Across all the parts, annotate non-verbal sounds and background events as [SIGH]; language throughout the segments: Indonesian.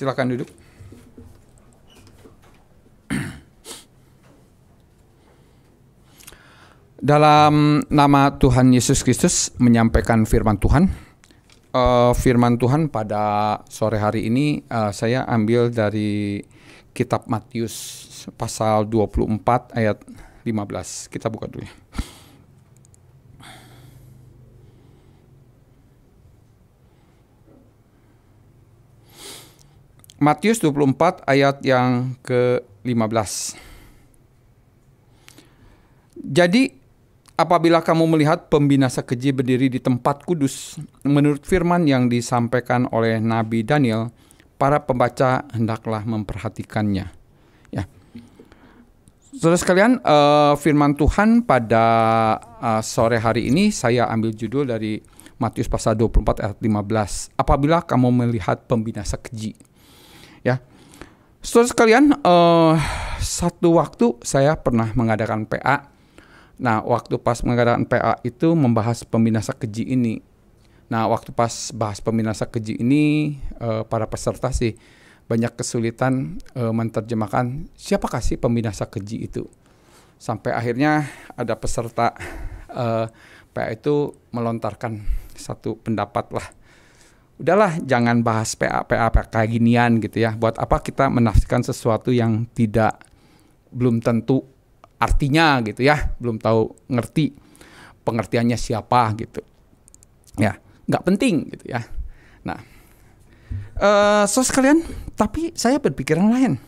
Silakan duduk. Dalam nama Tuhan Yesus Kristus menyampaikan firman Tuhan. Uh, firman Tuhan pada sore hari ini uh, saya ambil dari kitab Matius pasal 24 ayat 15. Kita buka dulu ya. Matius 24 ayat yang ke-15. Jadi apabila kamu melihat pembinasa keji berdiri di tempat kudus, menurut firman yang disampaikan oleh Nabi Daniel, para pembaca hendaklah memperhatikannya. Ya. Saudara sekalian, uh, firman Tuhan pada uh, sore hari ini saya ambil judul dari Matius pasal 24 ayat 15. Apabila kamu melihat pembinasa keji ya. Saudara sekalian, uh, satu waktu saya pernah mengadakan PA. Nah, waktu pas mengadakan PA itu membahas pembinasa keji ini. Nah, waktu pas bahas pembinasa keji ini, uh, para peserta sih banyak kesulitan uh, menerjemahkan siapa kasih pembinasa keji itu. Sampai akhirnya ada peserta uh, PA itu melontarkan satu pendapat lah udahlah jangan bahas PA PA kayak ginian gitu ya. Buat apa kita menafsirkan sesuatu yang tidak belum tentu artinya gitu ya, belum tahu ngerti pengertiannya siapa gitu. Ya, nggak penting gitu ya. Nah, uh, eh, so sekalian, tapi saya berpikiran lain.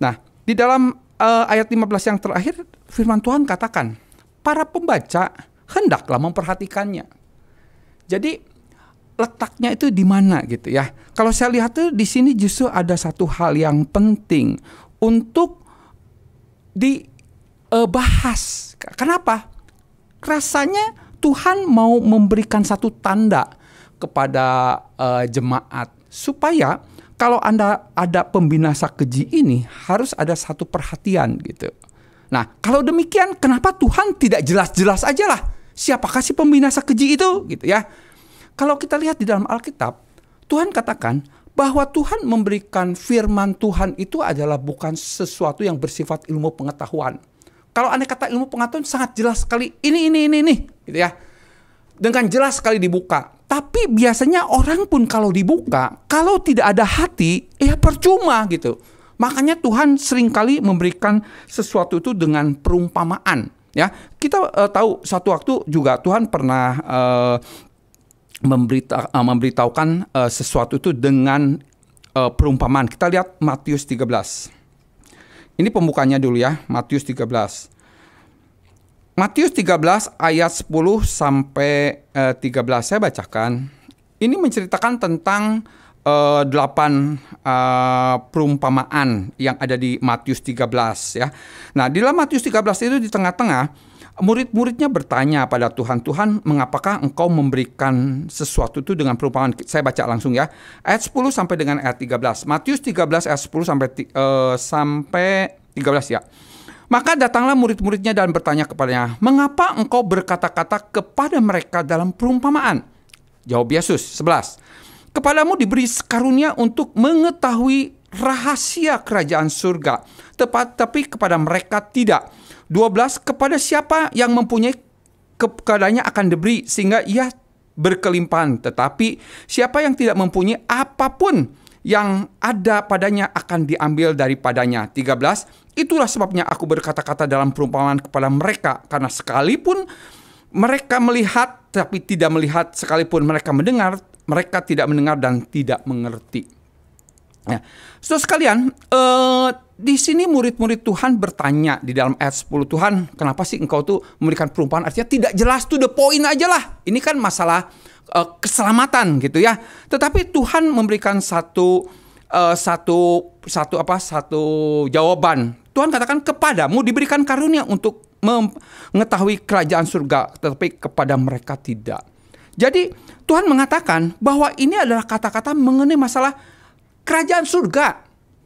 Nah, di dalam uh, ayat 15 yang terakhir firman Tuhan katakan, para pembaca hendaklah memperhatikannya. Jadi letaknya itu di mana gitu ya. Kalau saya lihat tuh di sini justru ada satu hal yang penting untuk dibahas. E, kenapa? Rasanya Tuhan mau memberikan satu tanda kepada uh, jemaat supaya kalau Anda ada pembinasa keji ini harus ada satu perhatian gitu. Nah, kalau demikian kenapa Tuhan tidak jelas-jelas aja lah siapakah si pembinasa keji itu gitu ya. Kalau kita lihat di dalam Alkitab, Tuhan katakan bahwa Tuhan memberikan firman Tuhan itu adalah bukan sesuatu yang bersifat ilmu pengetahuan. Kalau aneh kata ilmu pengetahuan sangat jelas sekali ini ini ini ini gitu ya. Dengan jelas sekali dibuka. Tapi biasanya orang pun kalau dibuka, kalau tidak ada hati, ya percuma gitu. Makanya Tuhan seringkali memberikan sesuatu itu dengan perumpamaan ya kita uh, tahu satu waktu juga Tuhan pernah uh, memberita, uh, memberitahukan uh, sesuatu itu dengan uh, perumpamaan. Kita lihat Matius 13. Ini pembukanya dulu ya, Matius 13. Matius 13 ayat 10 sampai uh, eh, 13 saya bacakan. Ini menceritakan tentang uh, 8 uh, perumpamaan yang ada di Matius 13 ya. Nah, di dalam Matius 13 itu di tengah-tengah Murid-muridnya bertanya pada Tuhan, Tuhan mengapakah engkau memberikan sesuatu itu dengan perumpamaan? Saya baca langsung ya. Ayat 10 sampai dengan ayat 13. Matius 13 ayat 10 sampai, uh, sampai 13 ya. Maka datanglah murid-muridnya dan bertanya kepadanya, Mengapa engkau berkata-kata kepada mereka dalam perumpamaan? Jawab Yesus, 11. Kepadamu diberi karunia untuk mengetahui rahasia kerajaan surga, tepat tapi kepada mereka tidak. 12 kepada siapa yang mempunyai kepadanya akan diberi sehingga ia berkelimpahan tetapi siapa yang tidak mempunyai apapun yang ada padanya akan diambil daripadanya 13 itulah sebabnya aku berkata-kata dalam perumpamaan kepada mereka karena sekalipun mereka melihat tapi tidak melihat sekalipun mereka mendengar mereka tidak mendengar dan tidak mengerti. Ya. So sekalian, uh, di sini murid-murid Tuhan bertanya di dalam ayat 10 Tuhan, kenapa sih engkau tuh memberikan perumpamaan? Artinya tidak jelas tuh the point aja lah. Ini kan masalah uh, keselamatan gitu ya. Tetapi Tuhan memberikan satu uh, satu satu apa? satu jawaban. Tuhan katakan kepadamu diberikan karunia untuk mengetahui kerajaan surga, tetapi kepada mereka tidak. Jadi Tuhan mengatakan bahwa ini adalah kata-kata mengenai masalah kerajaan surga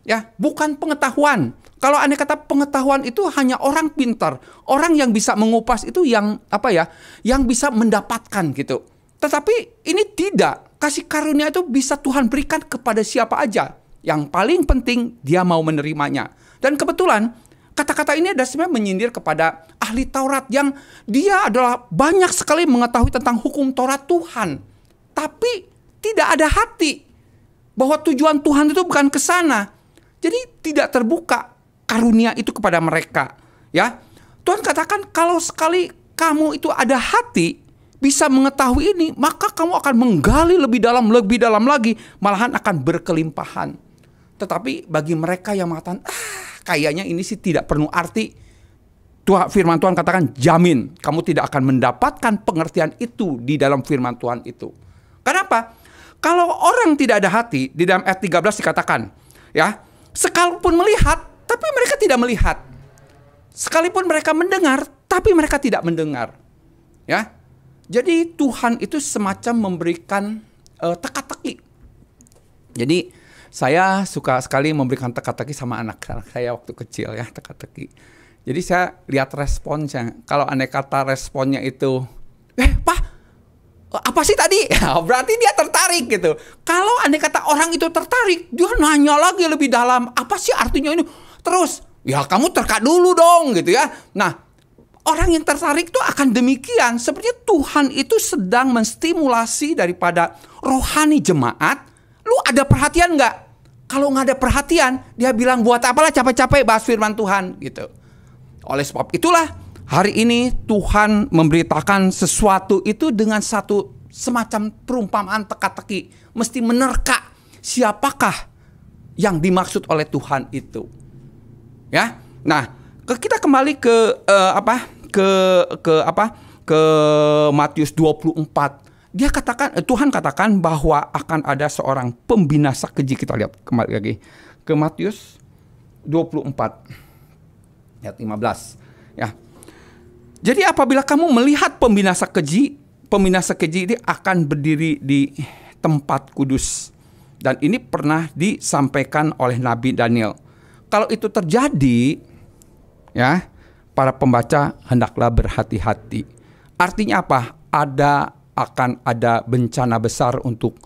ya bukan pengetahuan. Kalau aneh kata pengetahuan itu hanya orang pintar, orang yang bisa mengupas itu yang apa ya, yang bisa mendapatkan gitu. Tetapi ini tidak, kasih karunia itu bisa Tuhan berikan kepada siapa aja. Yang paling penting dia mau menerimanya. Dan kebetulan kata-kata ini ada sebenarnya menyindir kepada ahli Taurat yang dia adalah banyak sekali mengetahui tentang hukum Taurat Tuhan. Tapi tidak ada hati bahwa tujuan Tuhan itu bukan ke sana jadi tidak terbuka karunia itu kepada mereka, ya. Tuhan katakan kalau sekali kamu itu ada hati bisa mengetahui ini, maka kamu akan menggali lebih dalam, lebih dalam lagi, malahan akan berkelimpahan. Tetapi bagi mereka yang mengatakan, ah, kayaknya ini sih tidak penuh arti, Tuhan firman Tuhan katakan jamin kamu tidak akan mendapatkan pengertian itu di dalam firman Tuhan itu. Kenapa? Kalau orang tidak ada hati di dalam ayat 13 dikatakan, ya, Sekalipun melihat, tapi mereka tidak melihat. Sekalipun mereka mendengar, tapi mereka tidak mendengar. Ya. Jadi Tuhan itu semacam memberikan uh, teka-teki. Jadi saya suka sekali memberikan teka-teki sama [LAUGHS] anak saya waktu kecil ya, teka-teki. Jadi saya lihat responnya Kalau aneh kata responnya itu, "Eh, Pak, Oh, apa sih tadi? [LAUGHS] Nah, berarti dia tertarik gitu. Kalau andai kata orang itu tertarik, dia nanya lagi lebih dalam, apa sih artinya ini? Terus, ya kamu terka dulu dong gitu ya. Nah, orang yang tertarik itu akan demikian. Sepertinya Tuhan itu sedang menstimulasi daripada rohani jemaat. Lu ada perhatian nggak? Kalau nggak ada perhatian, dia bilang buat apalah capek-capek bahas firman Tuhan gitu. Oleh sebab itulah Hari ini Tuhan memberitakan sesuatu itu dengan satu semacam perumpamaan teka-teki, mesti menerka siapakah yang dimaksud oleh Tuhan itu. Ya. Nah, kita kembali ke uh, apa? ke ke apa? ke Matius 24 dia katakan eh, Tuhan katakan bahwa akan ada seorang pembinasa keji kita lihat kembali lagi ke Matius 24 ayat 15 ya jadi apabila kamu melihat pembinasa keji, pembinasa keji ini akan berdiri di tempat kudus. Dan ini pernah disampaikan oleh Nabi Daniel. Kalau itu terjadi, ya, para pembaca hendaklah berhati-hati. Artinya apa? Ada akan ada bencana besar untuk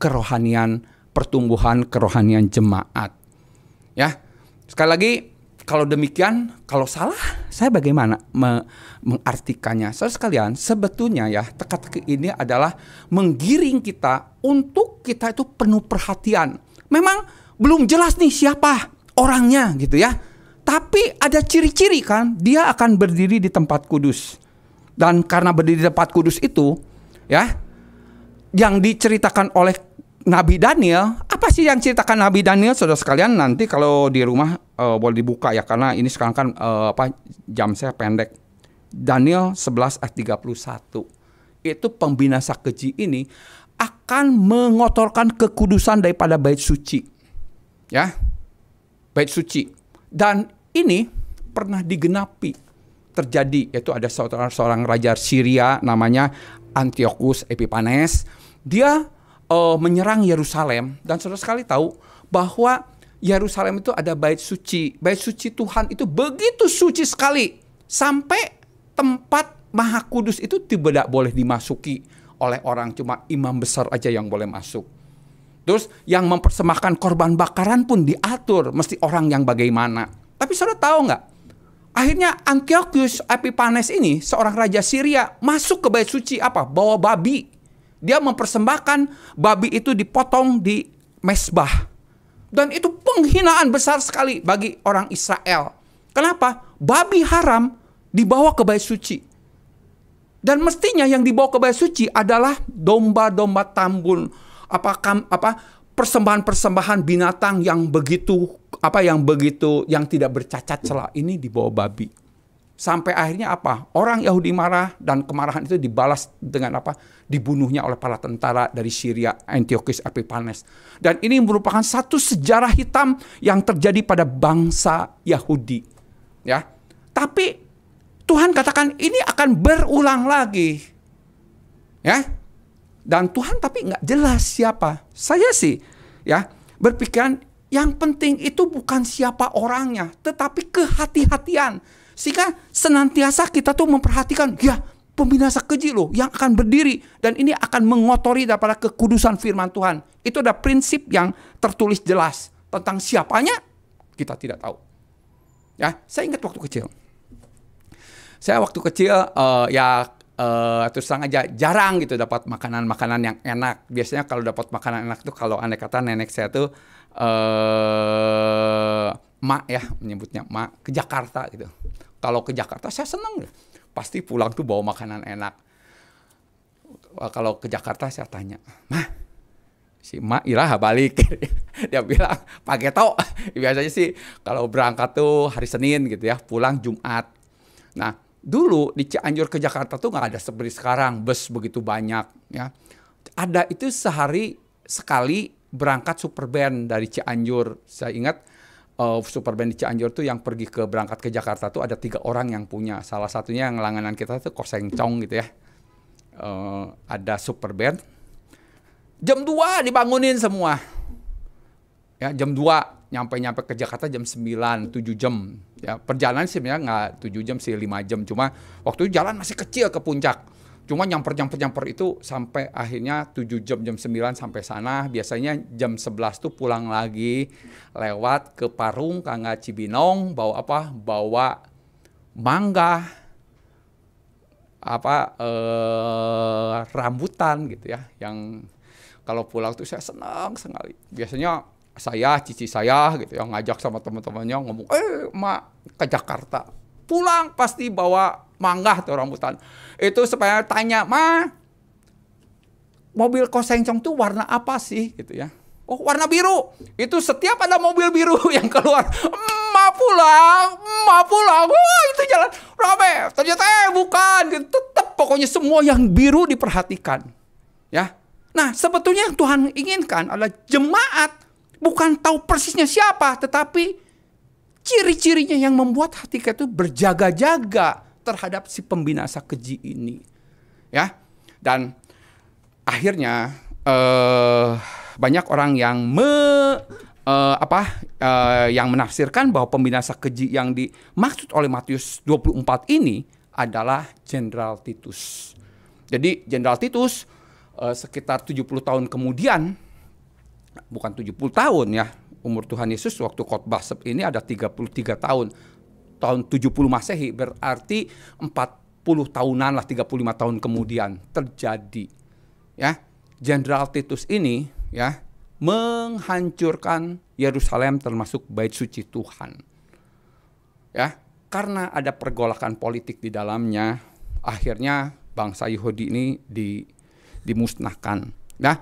kerohanian, pertumbuhan kerohanian jemaat. Ya. Sekali lagi kalau demikian, kalau salah, saya bagaimana me mengartikannya? Saudara sekalian, sebetulnya ya teka-teki ini adalah menggiring kita untuk kita itu penuh perhatian. Memang belum jelas nih siapa orangnya gitu ya. Tapi ada ciri-ciri kan, dia akan berdiri di tempat kudus. Dan karena berdiri di tempat kudus itu, ya, yang diceritakan oleh Nabi Daniel, apa sih yang ceritakan Nabi Daniel saudara sekalian nanti kalau di rumah uh, boleh dibuka ya karena ini sekarang kan uh, apa jam saya pendek. Daniel 11 ayat 31. Itu pembinasa keji ini akan mengotorkan kekudusan daripada bait suci. Ya. Bait suci. Dan ini pernah digenapi terjadi yaitu ada seorang seorang raja Syria namanya Antiochus Epiphanes. Dia uh, menyerang Yerusalem dan saudara sekali tahu bahwa Yerusalem itu ada bait suci. Bait suci Tuhan itu begitu suci sekali sampai tempat Maha Kudus itu tidak boleh dimasuki oleh orang cuma imam besar aja yang boleh masuk. Terus yang mempersembahkan korban bakaran pun diatur mesti orang yang bagaimana. Tapi saudara tahu nggak? Akhirnya Antiochus Epiphanes ini seorang raja Syria masuk ke bait suci apa? Bawa babi dia mempersembahkan babi itu dipotong di mesbah. Dan itu penghinaan besar sekali bagi orang Israel. Kenapa? Babi haram dibawa ke bait suci. Dan mestinya yang dibawa ke bait suci adalah domba-domba tambun, apa apa persembahan-persembahan binatang yang begitu apa yang begitu yang tidak bercacat celah ini dibawa babi. Sampai akhirnya apa? Orang Yahudi marah dan kemarahan itu dibalas dengan apa? Dibunuhnya oleh para tentara dari Syria, Antiochus Epiphanes. Dan ini merupakan satu sejarah hitam yang terjadi pada bangsa Yahudi. Ya. Tapi Tuhan katakan ini akan berulang lagi. Ya. Dan Tuhan tapi nggak jelas siapa. Saya sih ya berpikiran yang penting itu bukan siapa orangnya, tetapi kehati-hatian sehingga senantiasa kita tuh memperhatikan, ya pembinasa keji loh yang akan berdiri dan ini akan mengotori daripada kekudusan firman Tuhan. Itu ada prinsip yang tertulis jelas tentang siapanya kita tidak tahu. Ya, saya ingat waktu kecil. Saya waktu kecil uh, ya uh, terus terang aja jarang gitu dapat makanan-makanan yang enak. Biasanya kalau dapat makanan enak tuh kalau aneh kata nenek saya tuh eh mak ya menyebutnya mak ke Jakarta gitu. Kalau ke Jakarta saya seneng deh. Pasti pulang tuh bawa makanan enak. Kalau ke Jakarta saya tanya, "Mah, si mak iraha balik." [LAUGHS] Dia bilang, "Pakai tau." [LAUGHS] Biasanya sih kalau berangkat tuh hari Senin gitu ya, pulang Jumat. Nah, dulu di Cianjur ke Jakarta tuh nggak ada seperti sekarang bus begitu banyak ya. Ada itu sehari sekali berangkat super band dari Cianjur. Saya ingat uh, super band di Cianjur tuh yang pergi ke berangkat ke Jakarta tuh ada tiga orang yang punya. Salah satunya yang langganan kita tuh koseng cong gitu ya. Uh, ada super band. Jam 2 dibangunin semua. Ya, jam 2 nyampe-nyampe ke Jakarta jam 9, 7 jam. Ya, perjalanan sih sebenarnya nggak 7 jam sih, 5 jam. Cuma waktu itu jalan masih kecil ke puncak Cuma nyamper-nyamper-nyamper itu sampai akhirnya 7 jam jam 9 sampai sana. Biasanya jam 11 tuh pulang lagi lewat ke Parung, Kangga Cibinong, bawa apa? Bawa mangga, apa eh, rambutan gitu ya. Yang kalau pulang tuh saya senang sekali. Biasanya saya, cici saya gitu yang ngajak sama teman-temannya ngomong, eh mak ke Jakarta pulang pasti bawa mangga tuh rambutan. Itu supaya tanya, "Ma, mobil kosengcong tuh warna apa sih?" gitu ya. Oh, warna biru. Itu setiap ada mobil biru [LAUGHS] yang keluar, "Ma pulang, ma pulang." Wah, itu jalan rame. Ternyata eh bukan, gitu. tetap pokoknya semua yang biru diperhatikan. Ya. Nah, sebetulnya yang Tuhan inginkan adalah jemaat bukan tahu persisnya siapa, tetapi ciri-cirinya yang membuat hati kita itu berjaga-jaga terhadap si pembinasa keji ini. Ya. Dan akhirnya uh, banyak orang yang me uh, apa uh, yang menafsirkan bahwa pembinasa keji yang dimaksud oleh Matius 24 ini adalah Jenderal Titus. Jadi Jenderal Titus uh, sekitar 70 tahun kemudian bukan 70 tahun ya umur Tuhan Yesus waktu khotbah ini ada 33 tahun tahun 70 Masehi berarti 40 tahunan lah 35 tahun kemudian terjadi ya Jenderal Titus ini ya menghancurkan Yerusalem termasuk bait suci Tuhan ya karena ada pergolakan politik di dalamnya akhirnya bangsa Yahudi ini di dimusnahkan nah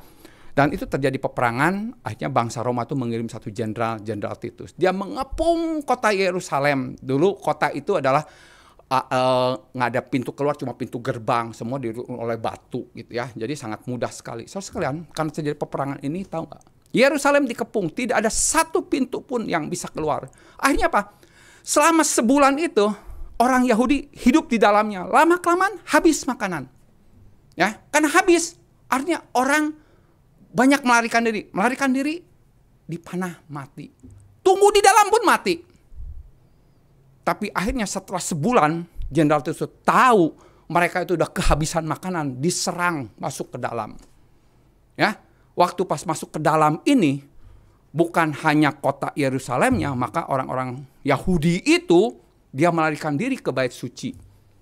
dan itu terjadi peperangan, akhirnya bangsa Roma itu mengirim satu jenderal, jenderal Titus. Dia mengepung kota Yerusalem. Dulu kota itu adalah uh, uh, nggak ada pintu keluar, cuma pintu gerbang, semua dirundung oleh batu gitu ya. Jadi sangat mudah sekali. Saudara sekalian, karena terjadi peperangan ini, tahu nggak? Yerusalem dikepung, tidak ada satu pintu pun yang bisa keluar. Akhirnya apa? Selama sebulan itu, orang Yahudi hidup di dalamnya. Lama-kelamaan habis makanan. Ya, karena habis. Artinya orang banyak melarikan diri. Melarikan diri dipanah mati. Tunggu di dalam pun mati. Tapi akhirnya setelah sebulan Jenderal tersebut tahu mereka itu sudah kehabisan makanan, diserang masuk ke dalam. Ya, waktu pas masuk ke dalam ini bukan hanya kota Yerusalemnya, maka orang-orang Yahudi itu dia melarikan diri ke bait suci.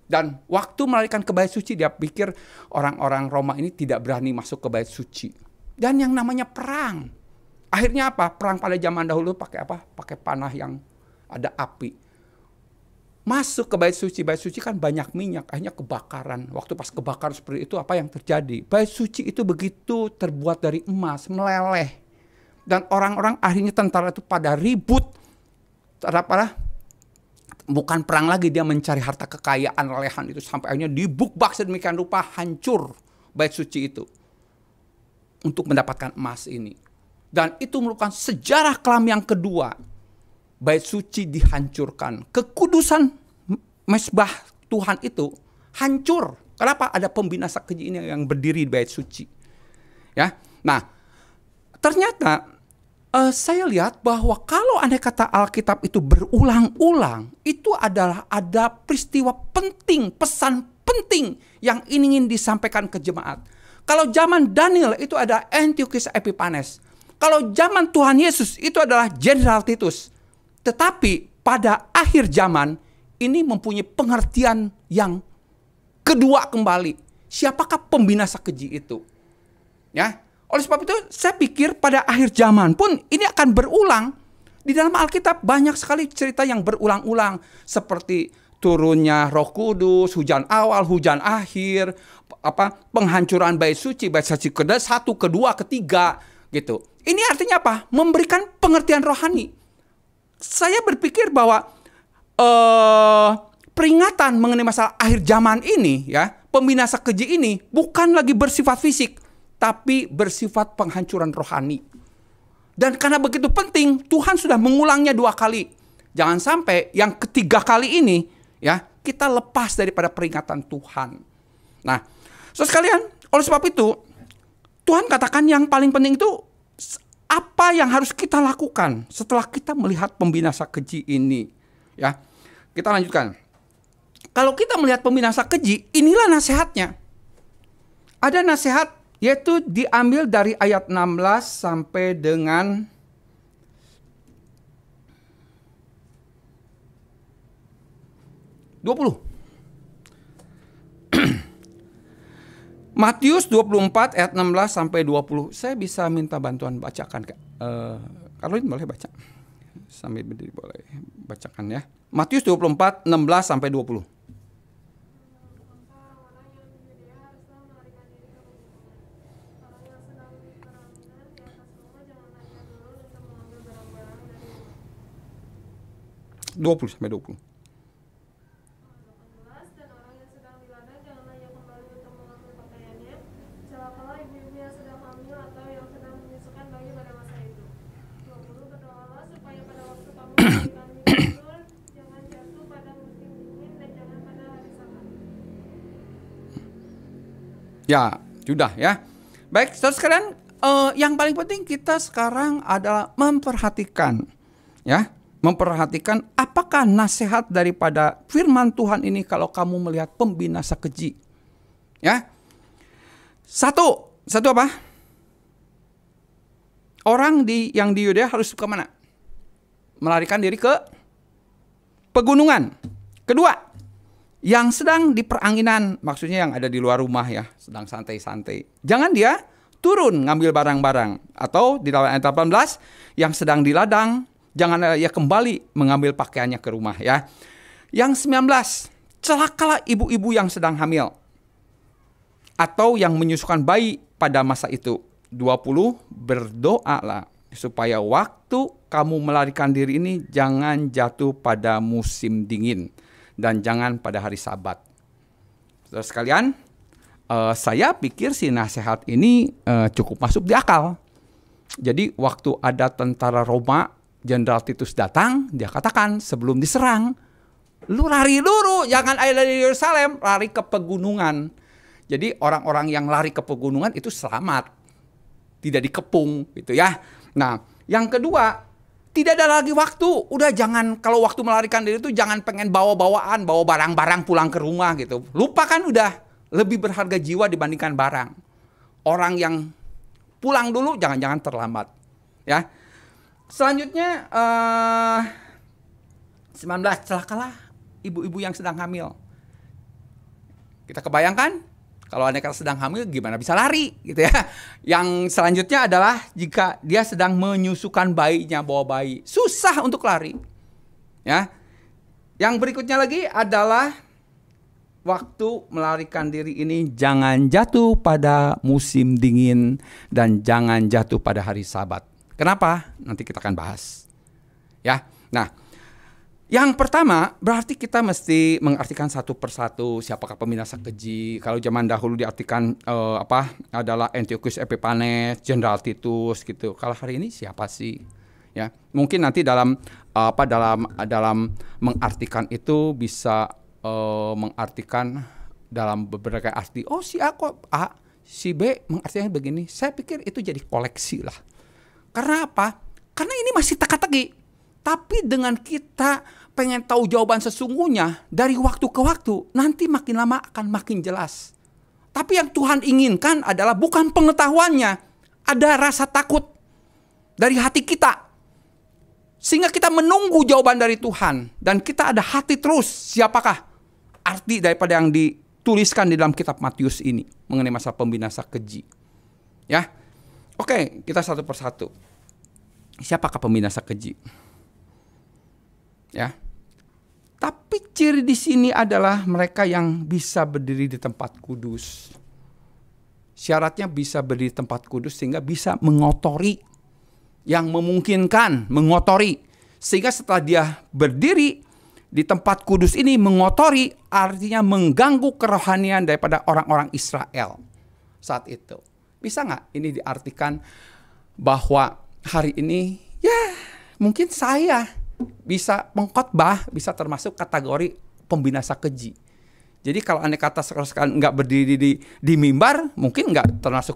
Dan waktu melarikan ke bait suci dia pikir orang-orang Roma ini tidak berani masuk ke bait suci dan yang namanya perang. Akhirnya apa? Perang pada zaman dahulu pakai apa? Pakai panah yang ada api. Masuk ke bait suci, bait suci kan banyak minyak, akhirnya kebakaran. Waktu pas kebakaran seperti itu apa yang terjadi? Bait suci itu begitu terbuat dari emas, meleleh. Dan orang-orang akhirnya tentara itu pada ribut. apa? bukan perang lagi dia mencari harta kekayaan lelehan itu sampai akhirnya dibukbak sedemikian rupa hancur bait suci itu untuk mendapatkan emas ini. Dan itu merupakan sejarah kelam yang kedua. Bait suci dihancurkan. Kekudusan mesbah Tuhan itu hancur. Kenapa? Ada pembinasa keji ini yang berdiri di bait suci. Ya. Nah, ternyata uh, saya lihat bahwa kalau aneh kata Alkitab itu berulang-ulang, itu adalah ada peristiwa penting, pesan penting yang ingin disampaikan ke jemaat. Kalau zaman Daniel itu ada Antiochus Epiphanes. Kalau zaman Tuhan Yesus itu adalah Jenderal Titus. Tetapi pada akhir zaman ini mempunyai pengertian yang kedua kembali. Siapakah pembinasa keji itu? Ya. Oleh sebab itu saya pikir pada akhir zaman pun ini akan berulang. Di dalam Alkitab banyak sekali cerita yang berulang-ulang seperti turunnya Roh Kudus, hujan awal, hujan akhir, apa penghancuran bait suci, bait suci kedua, satu, kedua, ketiga, gitu. Ini artinya apa? Memberikan pengertian rohani. Saya berpikir bahwa eh, peringatan mengenai masalah akhir zaman ini, ya, pembinasa keji ini bukan lagi bersifat fisik, tapi bersifat penghancuran rohani. Dan karena begitu penting, Tuhan sudah mengulangnya dua kali. Jangan sampai yang ketiga kali ini ya kita lepas daripada peringatan Tuhan. Nah, so sekalian, oleh sebab itu Tuhan katakan yang paling penting itu apa yang harus kita lakukan setelah kita melihat pembinasa keji ini, ya. Kita lanjutkan. Kalau kita melihat pembinasa keji, inilah nasihatnya. Ada nasihat yaitu diambil dari ayat 16 sampai dengan 20. [CLEARS THROAT] Matius 24 ayat 16 sampai 20. Saya bisa minta bantuan bacakan Kak. Uh, Karolin boleh baca. Sambil berdiri boleh bacakan ya. Matius 24 16 sampai 20. Dua puluh sampai dua puluh. Sudah ya. Baik, so sekalian, uh, yang paling penting kita sekarang adalah memperhatikan ya, memperhatikan apakah nasihat daripada firman Tuhan ini kalau kamu melihat pembinasa keji. Ya. Satu, satu apa? Orang di yang di Yudea harus ke mana? Melarikan diri ke pegunungan. Kedua, yang sedang di peranginan, maksudnya yang ada di luar rumah ya, sedang santai-santai. Jangan dia turun ngambil barang-barang atau di dalam ayat 18 yang sedang di ladang, jangan ya kembali mengambil pakaiannya ke rumah ya. Yang 19, celakalah ibu-ibu yang sedang hamil atau yang menyusukan bayi pada masa itu. 20 berdoalah supaya waktu kamu melarikan diri ini jangan jatuh pada musim dingin dan jangan pada hari Sabat. terus sekalian, uh, saya pikir si nasihat ini uh, cukup masuk di akal. Jadi waktu ada tentara Roma, Jenderal Titus datang, dia katakan sebelum diserang, lu lari dulu, jangan ada di Yerusalem, lari ke pegunungan. Jadi orang-orang yang lari ke pegunungan itu selamat, tidak dikepung gitu ya. Nah, yang kedua, tidak ada lagi waktu. Udah jangan kalau waktu melarikan diri itu jangan pengen bawa-bawaan, bawa barang-barang pulang ke rumah gitu. Lupakan udah lebih berharga jiwa dibandingkan barang. Orang yang pulang dulu jangan-jangan terlambat ya. Selanjutnya uh, eh, 19 celakalah ibu-ibu yang sedang hamil. Kita kebayangkan kalau Anda sedang hamil gimana bisa lari gitu ya. Yang selanjutnya adalah jika dia sedang menyusukan bayinya bawa bayi, susah untuk lari. Ya. Yang berikutnya lagi adalah waktu melarikan diri ini jangan jatuh pada musim dingin dan jangan jatuh pada hari Sabat. Kenapa? Nanti kita akan bahas. Ya. Nah, yang pertama, berarti kita mesti mengartikan satu persatu siapakah peminasa keji. Kalau zaman dahulu diartikan uh, apa adalah Antiochus Epiphanes, Jenderal Titus gitu. Kalau hari ini siapa sih? Ya, mungkin nanti dalam uh, apa dalam dalam mengartikan itu bisa uh, mengartikan dalam beberapa arti. Oh, si A kok A, si B mengartikannya begini. Saya pikir itu jadi koleksi lah. Karena apa? Karena ini masih teka-teki. Tapi dengan kita pengen tahu jawaban sesungguhnya dari waktu ke waktu, nanti makin lama akan makin jelas. Tapi yang Tuhan inginkan adalah bukan pengetahuannya, ada rasa takut dari hati kita. Sehingga kita menunggu jawaban dari Tuhan dan kita ada hati terus siapakah arti daripada yang dituliskan di dalam kitab Matius ini mengenai masa pembinasa keji. Ya. Oke, kita satu persatu. Siapakah pembinasa keji? Ya. Tapi ciri di sini adalah mereka yang bisa berdiri di tempat kudus. Syaratnya bisa berdiri di tempat kudus sehingga bisa mengotori yang memungkinkan mengotori. Sehingga setelah dia berdiri di tempat kudus ini mengotori artinya mengganggu kerohanian daripada orang-orang Israel saat itu. Bisa nggak ini diartikan bahwa hari ini ya mungkin saya bisa pengkhotbah bisa termasuk kategori pembinasa keji. Jadi kalau aneh kata sekarang nggak berdiri di, di mimbar, mungkin nggak termasuk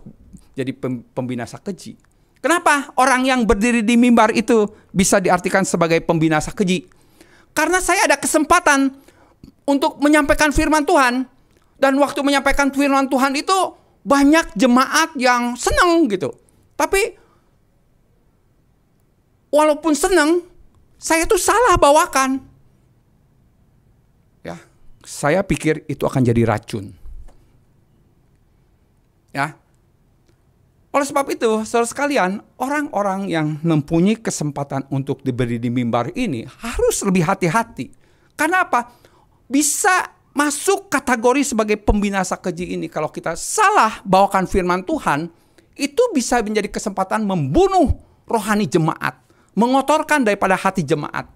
jadi pembinasa keji. Kenapa orang yang berdiri di mimbar itu bisa diartikan sebagai pembinasa keji? Karena saya ada kesempatan untuk menyampaikan firman Tuhan. Dan waktu menyampaikan firman Tuhan itu banyak jemaat yang seneng gitu. Tapi walaupun seneng, saya tuh salah bawakan. Ya, saya pikir itu akan jadi racun. Ya. Oleh sebab itu, saudara sekalian, orang-orang yang mempunyai kesempatan untuk diberi di mimbar ini harus lebih hati-hati. Karena apa? Bisa masuk kategori sebagai pembinasa keji ini kalau kita salah bawakan firman Tuhan, itu bisa menjadi kesempatan membunuh rohani jemaat mengotorkan daripada hati jemaat.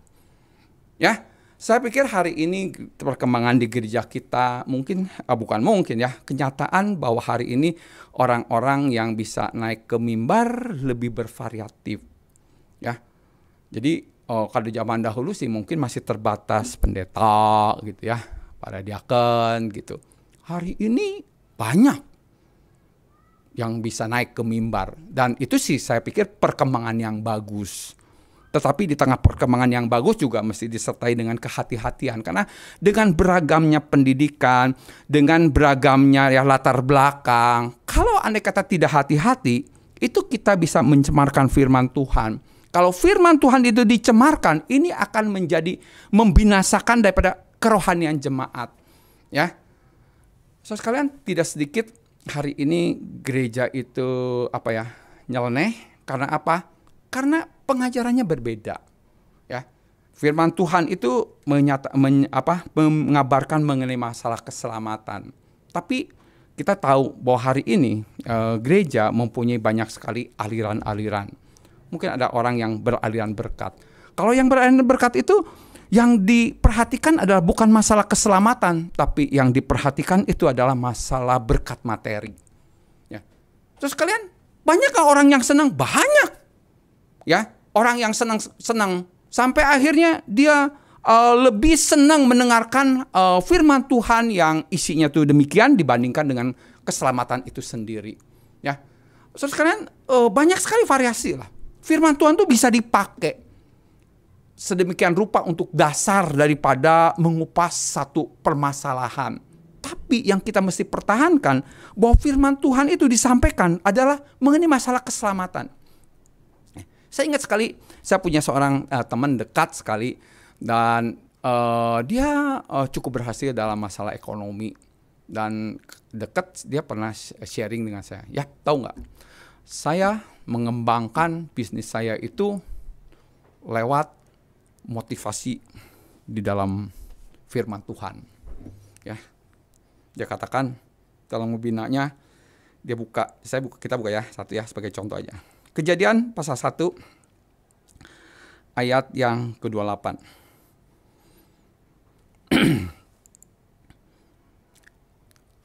Ya, saya pikir hari ini perkembangan di gereja kita mungkin ah, bukan mungkin ya, kenyataan bahwa hari ini orang-orang yang bisa naik ke mimbar lebih bervariatif. Ya. Jadi oh, kalau zaman dahulu sih mungkin masih terbatas pendeta gitu ya, para diaken gitu. Hari ini banyak yang bisa naik ke mimbar dan itu sih saya pikir perkembangan yang bagus tetapi di tengah perkembangan yang bagus juga mesti disertai dengan kehati-hatian karena dengan beragamnya pendidikan, dengan beragamnya ya latar belakang, kalau andai kata tidak hati-hati, itu kita bisa mencemarkan firman Tuhan. Kalau firman Tuhan itu dicemarkan, ini akan menjadi membinasakan daripada kerohanian jemaat. Ya. So sekalian tidak sedikit hari ini gereja itu apa ya? nyeleneh karena apa? Karena pengajarannya berbeda. Ya. Firman Tuhan itu menyata, men, apa, mengabarkan mengenai masalah keselamatan. Tapi kita tahu bahwa hari ini e, gereja mempunyai banyak sekali aliran-aliran. Mungkin ada orang yang beraliran berkat. Kalau yang beraliran berkat itu yang diperhatikan adalah bukan masalah keselamatan, tapi yang diperhatikan itu adalah masalah berkat materi. Ya. Terus kalian banyakkah orang yang senang? Banyak. Ya orang yang senang-senang sampai akhirnya dia uh, lebih senang mendengarkan uh, firman Tuhan yang isinya tuh demikian dibandingkan dengan keselamatan itu sendiri ya terus kalian uh, banyak sekali variasi lah firman Tuhan tuh bisa dipakai sedemikian rupa untuk dasar daripada mengupas satu permasalahan tapi yang kita mesti pertahankan bahwa firman Tuhan itu disampaikan adalah mengenai masalah keselamatan saya ingat sekali saya punya seorang uh, teman dekat sekali dan uh, dia uh, cukup berhasil dalam masalah ekonomi dan dekat dia pernah sharing dengan saya. Ya, tahu nggak? Saya mengembangkan bisnis saya itu lewat motivasi di dalam firman Tuhan. Ya. Dia katakan dalam membinanya dia buka, saya buka kita buka ya, satu ya sebagai contoh aja. Kejadian pasal 1 ayat yang ke-28. [CLEARS THROAT]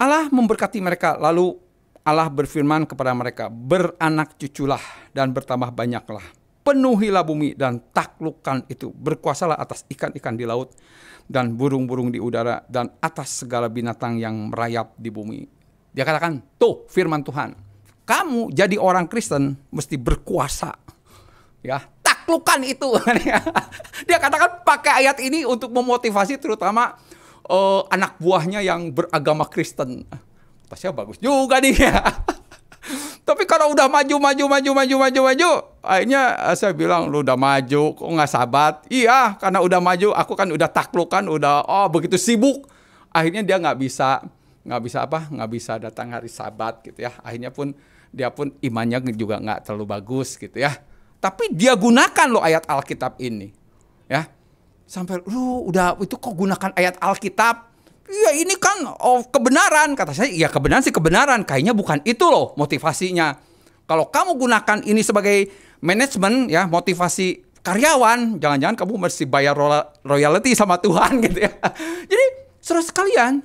Allah memberkati mereka lalu Allah berfirman kepada mereka, "Beranak cuculah dan bertambah banyaklah. Penuhilah bumi dan taklukkan itu. Berkuasalah atas ikan-ikan di laut dan burung-burung di udara dan atas segala binatang yang merayap di bumi." Dia katakan, "Tuh firman Tuhan." kamu jadi orang Kristen mesti berkuasa. Ya, taklukan itu. [LAUGHS] Dia katakan pakai ayat ini untuk memotivasi terutama uh, anak buahnya yang beragama Kristen. pasti bagus juga nih. [LAUGHS] Tapi kalau udah maju, maju, maju, maju, maju, maju, akhirnya eh, saya bilang, lu udah maju, kok nggak sabat? Iya, karena udah maju, aku kan udah taklukan, udah, oh begitu sibuk. Akhirnya dia nggak bisa, nggak bisa apa, nggak bisa datang hari sabat gitu ya. Akhirnya pun dia pun imannya juga nggak terlalu bagus gitu ya. Tapi dia gunakan loh ayat Alkitab ini. Ya. Sampai lu udah itu kok gunakan ayat Alkitab? Ya ini kan oh, kebenaran. Kata saya, ya kebenaran sih kebenaran. Kayaknya bukan itu loh motivasinya. Kalau kamu gunakan ini sebagai manajemen ya motivasi karyawan, jangan-jangan kamu mesti bayar royalti sama Tuhan [LAUGHS] gitu ya. Jadi saudara sekalian,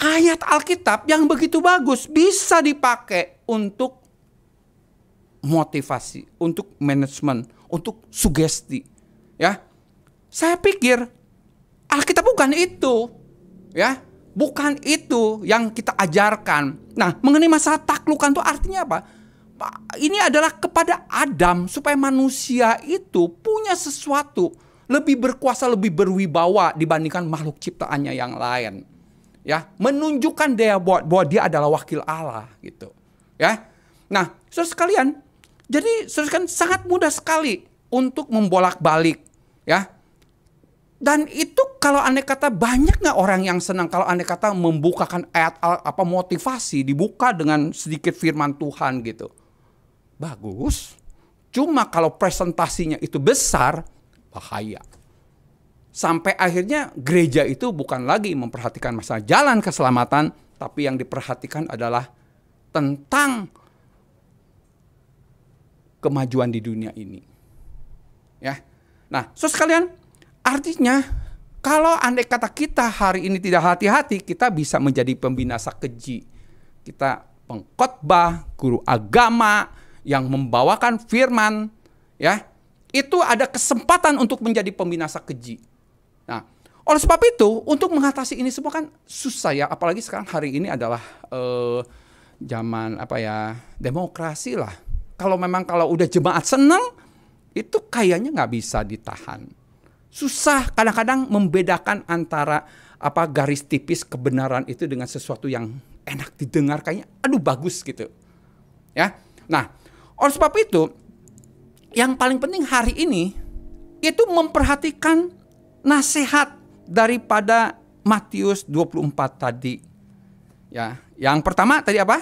ayat Alkitab yang begitu bagus bisa dipakai untuk motivasi, untuk manajemen, untuk sugesti, ya. Saya pikir Alkitab bukan itu, ya. Bukan itu yang kita ajarkan. Nah, mengenai masalah taklukan itu artinya apa? Ini adalah kepada Adam supaya manusia itu punya sesuatu lebih berkuasa, lebih berwibawa dibandingkan makhluk ciptaannya yang lain ya menunjukkan dia bahwa, bahwa dia adalah wakil Allah gitu ya nah terus sekalian jadi terus kan sangat mudah sekali untuk membolak balik ya dan itu kalau anda kata banyak nggak orang yang senang kalau anda kata membukakan ayat apa motivasi dibuka dengan sedikit firman Tuhan gitu bagus cuma kalau presentasinya itu besar bahaya sampai akhirnya gereja itu bukan lagi memperhatikan masalah jalan keselamatan, tapi yang diperhatikan adalah tentang kemajuan di dunia ini. Ya. Nah, so sekalian, artinya kalau andai kata kita hari ini tidak hati-hati, kita bisa menjadi pembinasa keji. Kita pengkhotbah, guru agama yang membawakan firman, ya. Itu ada kesempatan untuk menjadi pembinasa keji Nah, oleh sebab itu untuk mengatasi ini semua kan susah ya, apalagi sekarang hari ini adalah eh, zaman apa ya demokrasi lah. Kalau memang kalau udah jemaat senang itu kayaknya nggak bisa ditahan. Susah kadang-kadang membedakan antara apa garis tipis kebenaran itu dengan sesuatu yang enak didengar kayaknya aduh bagus gitu. Ya. Nah, oleh sebab itu yang paling penting hari ini itu memperhatikan nasihat daripada Matius 24 tadi. Ya, yang pertama tadi apa?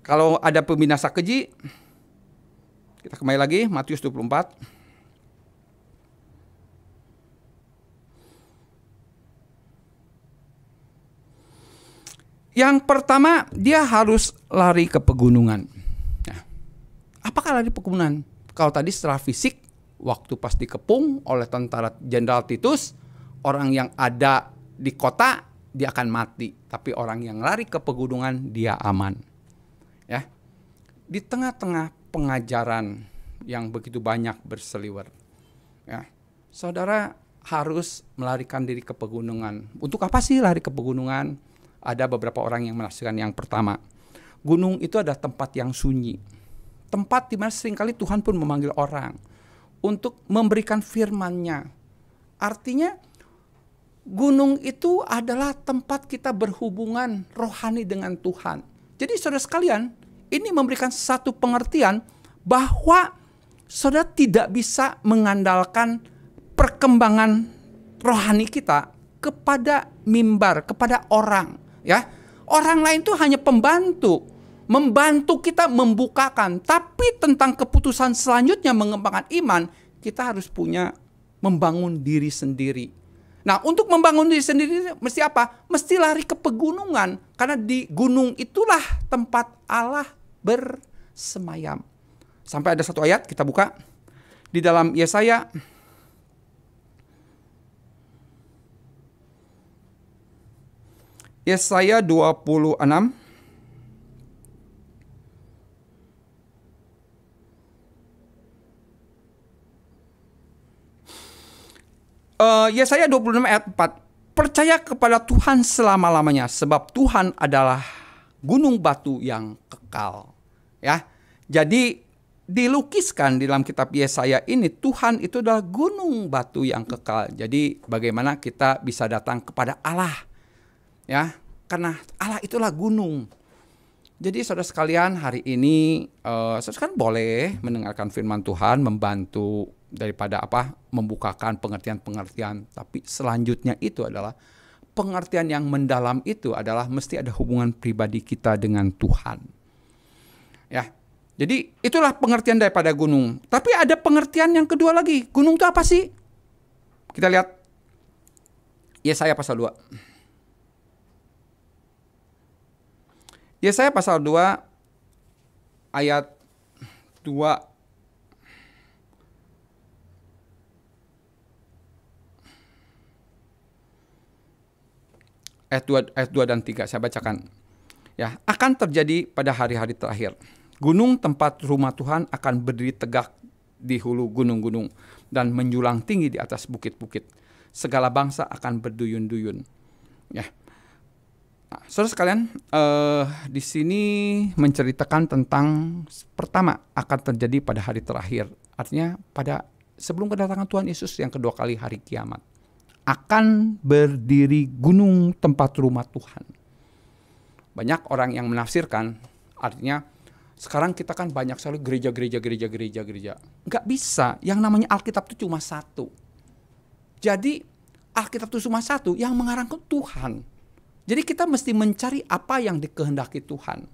Kalau ada pembinasa keji, kita kembali lagi Matius 24. Yang pertama, dia harus lari ke pegunungan. Ya. apakah lari pegunungan? Kalau tadi secara fisik waktu pas dikepung oleh tentara Jenderal Titus, orang yang ada di kota dia akan mati, tapi orang yang lari ke pegunungan dia aman. Ya. Di tengah-tengah pengajaran yang begitu banyak berseliwer. Ya. Saudara harus melarikan diri ke pegunungan. Untuk apa sih lari ke pegunungan? Ada beberapa orang yang menafsirkan yang pertama. Gunung itu ada tempat yang sunyi. Tempat di mana seringkali Tuhan pun memanggil orang untuk memberikan firman-Nya. Artinya gunung itu adalah tempat kita berhubungan rohani dengan Tuhan. Jadi saudara sekalian, ini memberikan satu pengertian bahwa saudara tidak bisa mengandalkan perkembangan rohani kita kepada mimbar, kepada orang, ya. Orang lain itu hanya pembantu membantu kita membukakan. Tapi tentang keputusan selanjutnya mengembangkan iman, kita harus punya membangun diri sendiri. Nah, untuk membangun diri sendiri mesti apa? Mesti lari ke pegunungan karena di gunung itulah tempat Allah bersemayam. Sampai ada satu ayat kita buka di dalam Yesaya Yesaya 26 uh, Yesaya 26 ayat 4. Percaya kepada Tuhan selama-lamanya sebab Tuhan adalah gunung batu yang kekal. Ya. Jadi dilukiskan di dalam kitab Yesaya ini Tuhan itu adalah gunung batu yang kekal. Jadi bagaimana kita bisa datang kepada Allah? Ya, karena Allah itulah gunung. Jadi saudara sekalian hari ini uh, saudara sekalian boleh mendengarkan firman Tuhan membantu daripada apa membukakan pengertian-pengertian tapi selanjutnya itu adalah pengertian yang mendalam itu adalah mesti ada hubungan pribadi kita dengan Tuhan. Ya. Jadi itulah pengertian daripada gunung. Tapi ada pengertian yang kedua lagi. Gunung itu apa sih? Kita lihat Yesaya pasal 2. Yesaya pasal dua ayat 2 ayat 2, ayat 2 dan 3 saya bacakan. Ya, akan terjadi pada hari-hari terakhir. Gunung tempat rumah Tuhan akan berdiri tegak di hulu gunung-gunung dan menjulang tinggi di atas bukit-bukit. Segala bangsa akan berduyun-duyun. Ya. Nah, saudara sekalian, eh, di sini menceritakan tentang pertama akan terjadi pada hari terakhir. Artinya pada sebelum kedatangan Tuhan Yesus yang kedua kali hari kiamat akan berdiri gunung tempat rumah Tuhan. Banyak orang yang menafsirkan, artinya sekarang kita kan banyak sekali gereja, gereja, gereja, gereja, gereja. Nggak bisa, yang namanya Alkitab itu cuma satu. Jadi Alkitab itu cuma satu yang mengarang ke Tuhan. Jadi kita mesti mencari apa yang dikehendaki Tuhan.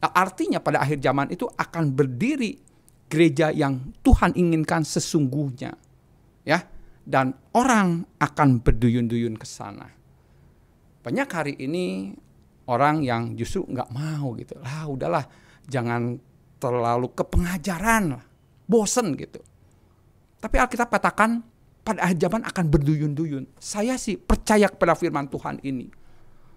Nah, artinya pada akhir zaman itu akan berdiri gereja yang Tuhan inginkan sesungguhnya. Ya, dan orang akan berduyun-duyun ke sana. Banyak hari ini orang yang justru nggak mau gitu. Lah udahlah, jangan terlalu ke pengajaran lah. Bosen gitu. Tapi Alkitab katakan pada zaman akan berduyun-duyun. Saya sih percaya kepada firman Tuhan ini.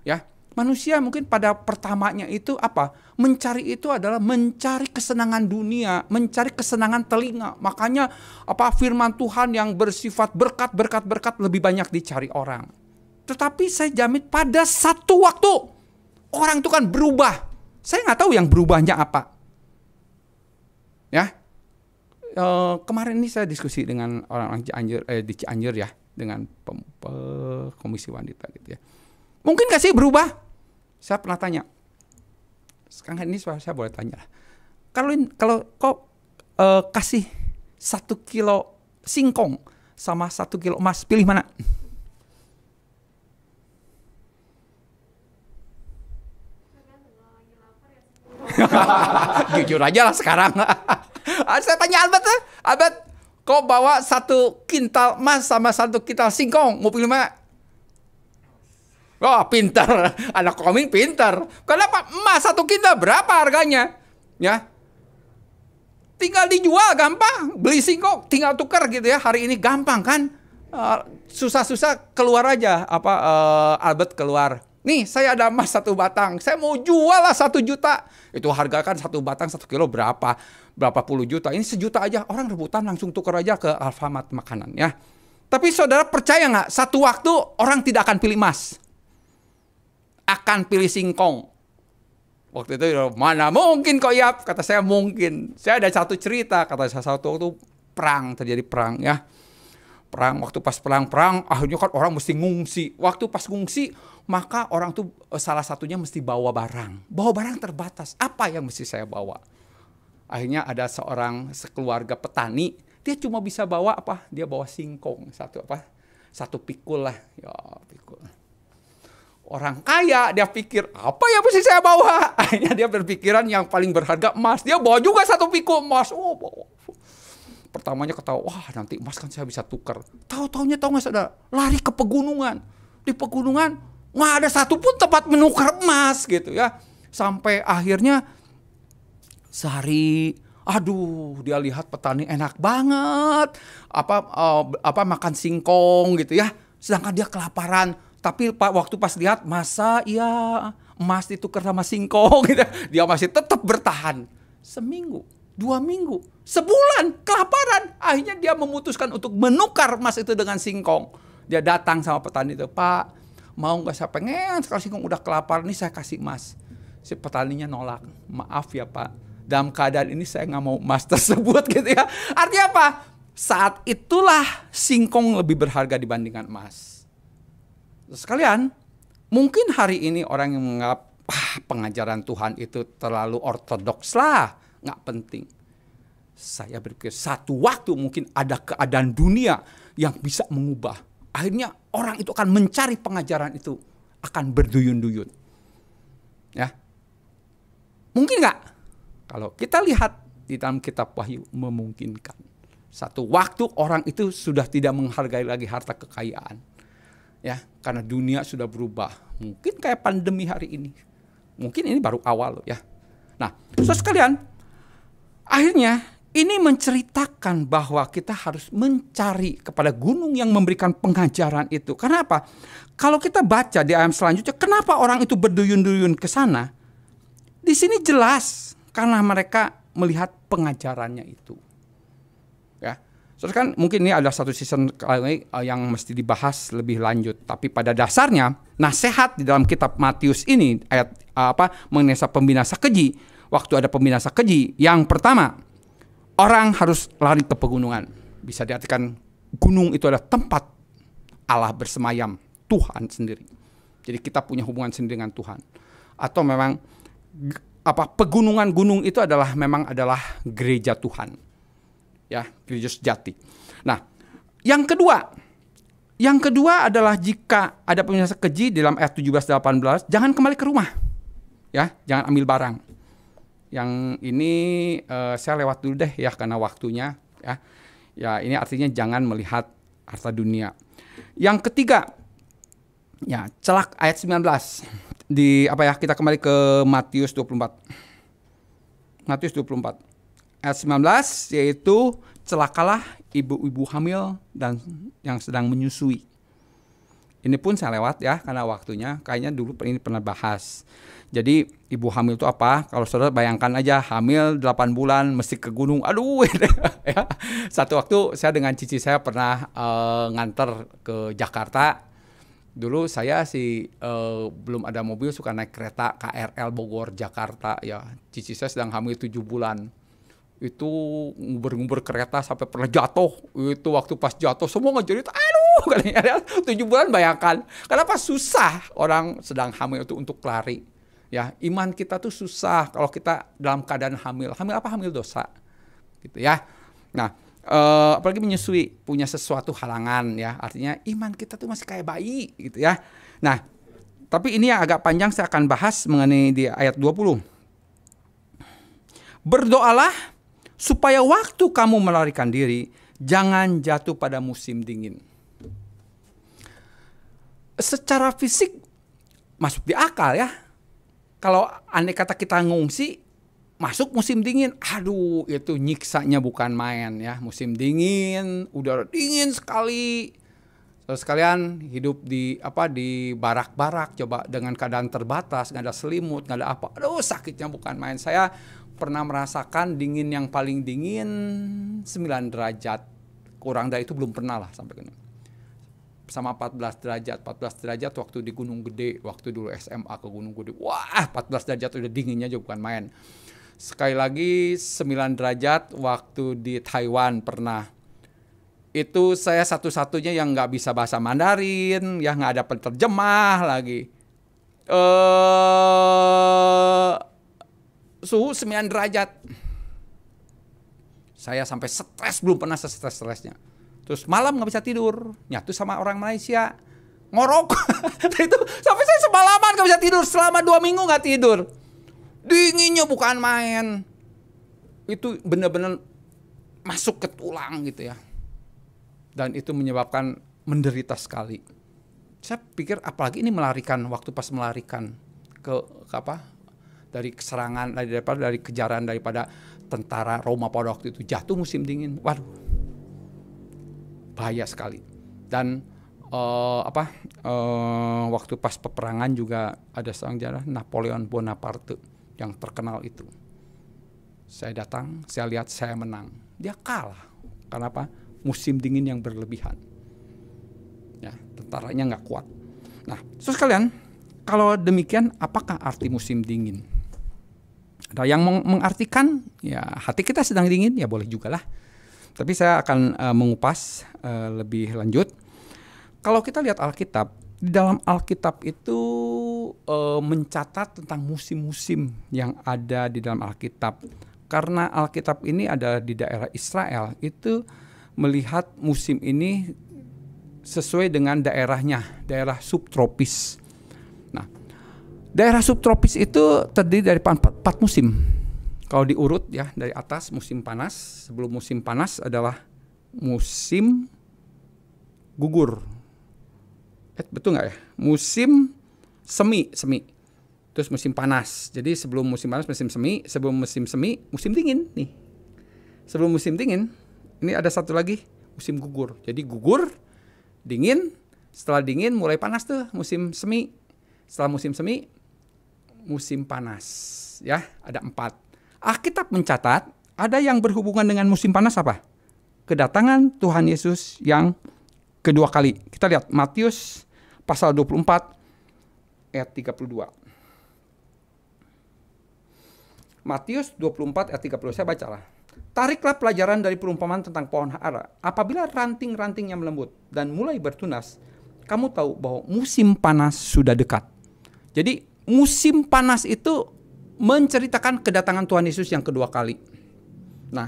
Ya, Manusia mungkin pada pertamanya itu apa? Mencari itu adalah mencari kesenangan dunia, mencari kesenangan telinga. Makanya apa firman Tuhan yang bersifat berkat, berkat, berkat lebih banyak dicari orang. Tetapi saya jamin pada satu waktu orang itu kan berubah. Saya nggak tahu yang berubahnya apa. Ya, e, kemarin ini saya diskusi dengan orang-orang Cianjur, eh, di Cianjur ya, dengan pem, pem, komisi wanita gitu ya Mungkin gak sih berubah? Saya pernah tanya. Sekarang ini saya boleh tanya lah. Kalau kalau kok uh, kasih satu kilo singkong sama satu kilo emas, pilih mana? [LAUGHS] Jujur aja lah sekarang. [LAUGHS] Ah, saya tanya Albert Albert, kau bawa satu kintal emas sama satu kintal singkong, mau pilih mana? oh, pintar. [LAUGHS] Anak koming pintar. Kenapa? Emas satu kita berapa harganya? Ya. Tinggal dijual gampang. Beli singkong tinggal tukar gitu ya. Hari ini gampang kan? Eh, susah-susah keluar aja apa uh, Albert keluar. Nih saya ada emas satu batang, saya mau jual lah satu juta. Itu harga kan satu batang satu kilo berapa? Berapa puluh juta? Ini sejuta aja orang rebutan langsung tukar aja ke Alfamart makanan ya. Tapi saudara percaya nggak? Satu waktu orang tidak akan pilih emas akan pilih singkong. Waktu itu mana mungkin kok ya kata saya mungkin. Saya ada satu cerita kata saya satu waktu perang terjadi perang ya. Perang waktu pas perang-perang akhirnya kan orang mesti ngungsi. Waktu pas ngungsi maka orang tuh eh, salah satunya mesti bawa barang. Bawa barang terbatas. Apa yang mesti saya bawa? Akhirnya ada seorang sekeluarga petani, dia cuma bisa bawa apa? Dia bawa singkong satu apa? Satu pikul lah. Ya, pikul orang kaya dia pikir apa ya mesti saya bawa [LAUGHS] akhirnya dia berpikiran yang paling berharga emas dia bawa juga satu piku emas oh bawa pertamanya ketawa wah nanti emas kan saya bisa tukar tahu taunya tahu nggak saudara lari ke pegunungan di pegunungan nggak ada satupun tempat menukar emas gitu ya sampai akhirnya sehari aduh dia lihat petani enak banget apa uh, apa makan singkong gitu ya sedangkan dia kelaparan tapi pak waktu pas lihat masa ya emas itu ditukar sama singkong [LAUGHS] gitu. Dia masih tetap bertahan. Seminggu, dua minggu, sebulan kelaparan. Akhirnya dia memutuskan untuk menukar emas itu dengan singkong. Dia datang sama petani itu, Pak, mau nggak saya pengen sekarang singkong udah kelaparan ini saya kasih emas. Si petaninya nolak. Maaf ya Pak, dalam keadaan ini saya nggak mau emas [LAUGHS] tersebut gitu ya. Artinya apa? Saat itulah singkong lebih berharga dibandingkan emas. Sekalian, mungkin hari ini orang yang menganggap ah, pengajaran Tuhan itu terlalu ortodoks lah, nggak penting. Saya berpikir satu waktu mungkin ada keadaan dunia yang bisa mengubah. Akhirnya orang itu akan mencari pengajaran itu, akan berduyun-duyun. Ya, mungkin nggak? Kalau kita lihat di dalam kitab Wahyu memungkinkan. Satu waktu orang itu sudah tidak menghargai lagi harta kekayaan ya karena dunia sudah berubah mungkin kayak pandemi hari ini mungkin ini baru awal loh ya nah saudara sekalian akhirnya ini menceritakan bahwa kita harus mencari kepada gunung yang memberikan pengajaran itu. Karena apa? Kalau kita baca di ayat selanjutnya, kenapa orang itu berduyun-duyun ke sana? Di sini jelas karena mereka melihat pengajarannya itu. Terus kan mungkin ini adalah satu season kali eh, yang mesti dibahas lebih lanjut. Tapi pada dasarnya nasihat di dalam kitab Matius ini ayat eh, apa mengenai pembinasa keji. Waktu ada pembinasa keji, yang pertama orang harus lari ke pegunungan. Bisa diartikan gunung itu adalah tempat Allah bersemayam, Tuhan sendiri. Jadi kita punya hubungan sendiri dengan Tuhan. Atau memang apa pegunungan gunung itu adalah memang adalah gereja Tuhan ya gereja sejati. Nah, yang kedua, yang kedua adalah jika ada pemirsa keji dalam ayat 17-18, jangan kembali ke rumah. Ya, jangan ambil barang. Yang ini uh, saya lewat dulu deh ya karena waktunya ya. Ya, ini artinya jangan melihat harta dunia. Yang ketiga, ya, celak ayat 19 di apa ya? Kita kembali ke Matius 24. Matius 24 s 19 yaitu celakalah ibu-ibu hamil dan yang sedang menyusui. Ini pun saya lewat ya karena waktunya kayaknya dulu ini pernah bahas. Jadi ibu hamil itu apa? Kalau saudara bayangkan aja hamil 8 bulan mesti ke gunung. Aduh. [LAUGHS] Ya. Satu waktu saya dengan cici saya pernah uh, nganter ke Jakarta. Dulu saya sih eh, uh, belum ada mobil suka naik kereta KRL Bogor Jakarta ya. Cici saya sedang hamil 7 bulan itu ngubur-ngubur kereta sampai pernah jatuh itu waktu pas jatuh semua ngejerit aduh [LAUGHS] katanya tujuh bulan bayangkan kenapa susah orang sedang hamil itu untuk lari ya iman kita tuh susah kalau kita dalam keadaan hamil hamil apa hamil dosa gitu ya nah eh, apalagi menyusui punya sesuatu halangan ya artinya iman kita tuh masih kayak bayi gitu ya nah tapi ini yang agak panjang saya akan bahas mengenai di ayat 20 berdoalah supaya waktu kamu melarikan diri, jangan jatuh pada musim dingin. Secara fisik masuk di akal ya. Kalau aneka kata kita ngungsi, masuk musim dingin, aduh itu nyiksanya bukan main ya. Musim dingin, udara dingin sekali. Terus kalian hidup di apa di barak-barak coba dengan keadaan terbatas, nggak ada selimut, nggak ada apa. Aduh sakitnya bukan main. Saya pernah merasakan dingin yang paling dingin 9 derajat. Kurang dari itu belum pernah lah sampai kena. Sama 14 derajat, 14 derajat waktu di Gunung Gede, waktu dulu SMA ke Gunung Gede. Wah, 14 derajat udah dinginnya juga bukan main. Sekali lagi 9 derajat waktu di Taiwan pernah itu saya satu-satunya yang nggak bisa bahasa Mandarin, yang nggak ada penerjemah lagi. Eh, uh, suhu 9 derajat. Saya sampai stres belum pernah stres-stresnya. Terus malam nggak bisa tidur, nyatu sama orang Malaysia, ngorok. [LAUGHS] itu sampai saya semalaman nggak bisa tidur, selama dua minggu nggak tidur. Dinginnya bukan main. Itu benar-benar masuk ke tulang gitu ya. Dan itu menyebabkan menderita sekali. Saya pikir apalagi ini melarikan waktu pas melarikan ke, ke apa dari serangan daripada dari kejaran daripada tentara Roma pada waktu itu jatuh musim dingin. Waduh, bahaya sekali. Dan uh, apa uh, waktu pas peperangan juga ada seorang jarah Napoleon Bonaparte yang terkenal itu. Saya datang, saya lihat saya menang. Dia kalah. karena apa Musim dingin yang berlebihan. Ya, tentaranya nggak kuat. Nah, terus kalian, kalau demikian, apakah arti musim dingin? nah yang meng mengartikan ya hati kita sedang dingin ya boleh juga lah. Tapi saya akan uh, mengupas uh, lebih lanjut. Kalau kita lihat Alkitab, di dalam Alkitab itu uh, mencatat tentang musim-musim yang ada di dalam Alkitab. Karena Alkitab ini adalah di daerah Israel, itu melihat musim ini sesuai dengan daerahnya, daerah subtropis. Daerah subtropis itu terdiri dari empat, empat musim. Kalau diurut ya dari atas musim panas, sebelum musim panas adalah musim gugur. Eh, betul nggak ya? Musim semi, semi. Terus musim panas. Jadi sebelum musim panas musim semi, sebelum musim semi musim dingin nih. Sebelum musim dingin, ini ada satu lagi musim gugur. Jadi gugur, dingin, setelah dingin mulai panas tuh musim semi. Setelah musim semi musim panas. Ya, ada empat. Alkitab mencatat ada yang berhubungan dengan musim panas apa? Kedatangan Tuhan Yesus yang kedua kali. Kita lihat Matius pasal 24 ayat 32. Matius 24 ayat 30 saya bacalah. Tariklah pelajaran dari perumpamaan tentang pohon ara. Apabila ranting-rantingnya melembut dan mulai bertunas, kamu tahu bahwa musim panas sudah dekat. Jadi musim panas itu menceritakan kedatangan Tuhan Yesus yang kedua kali. Nah,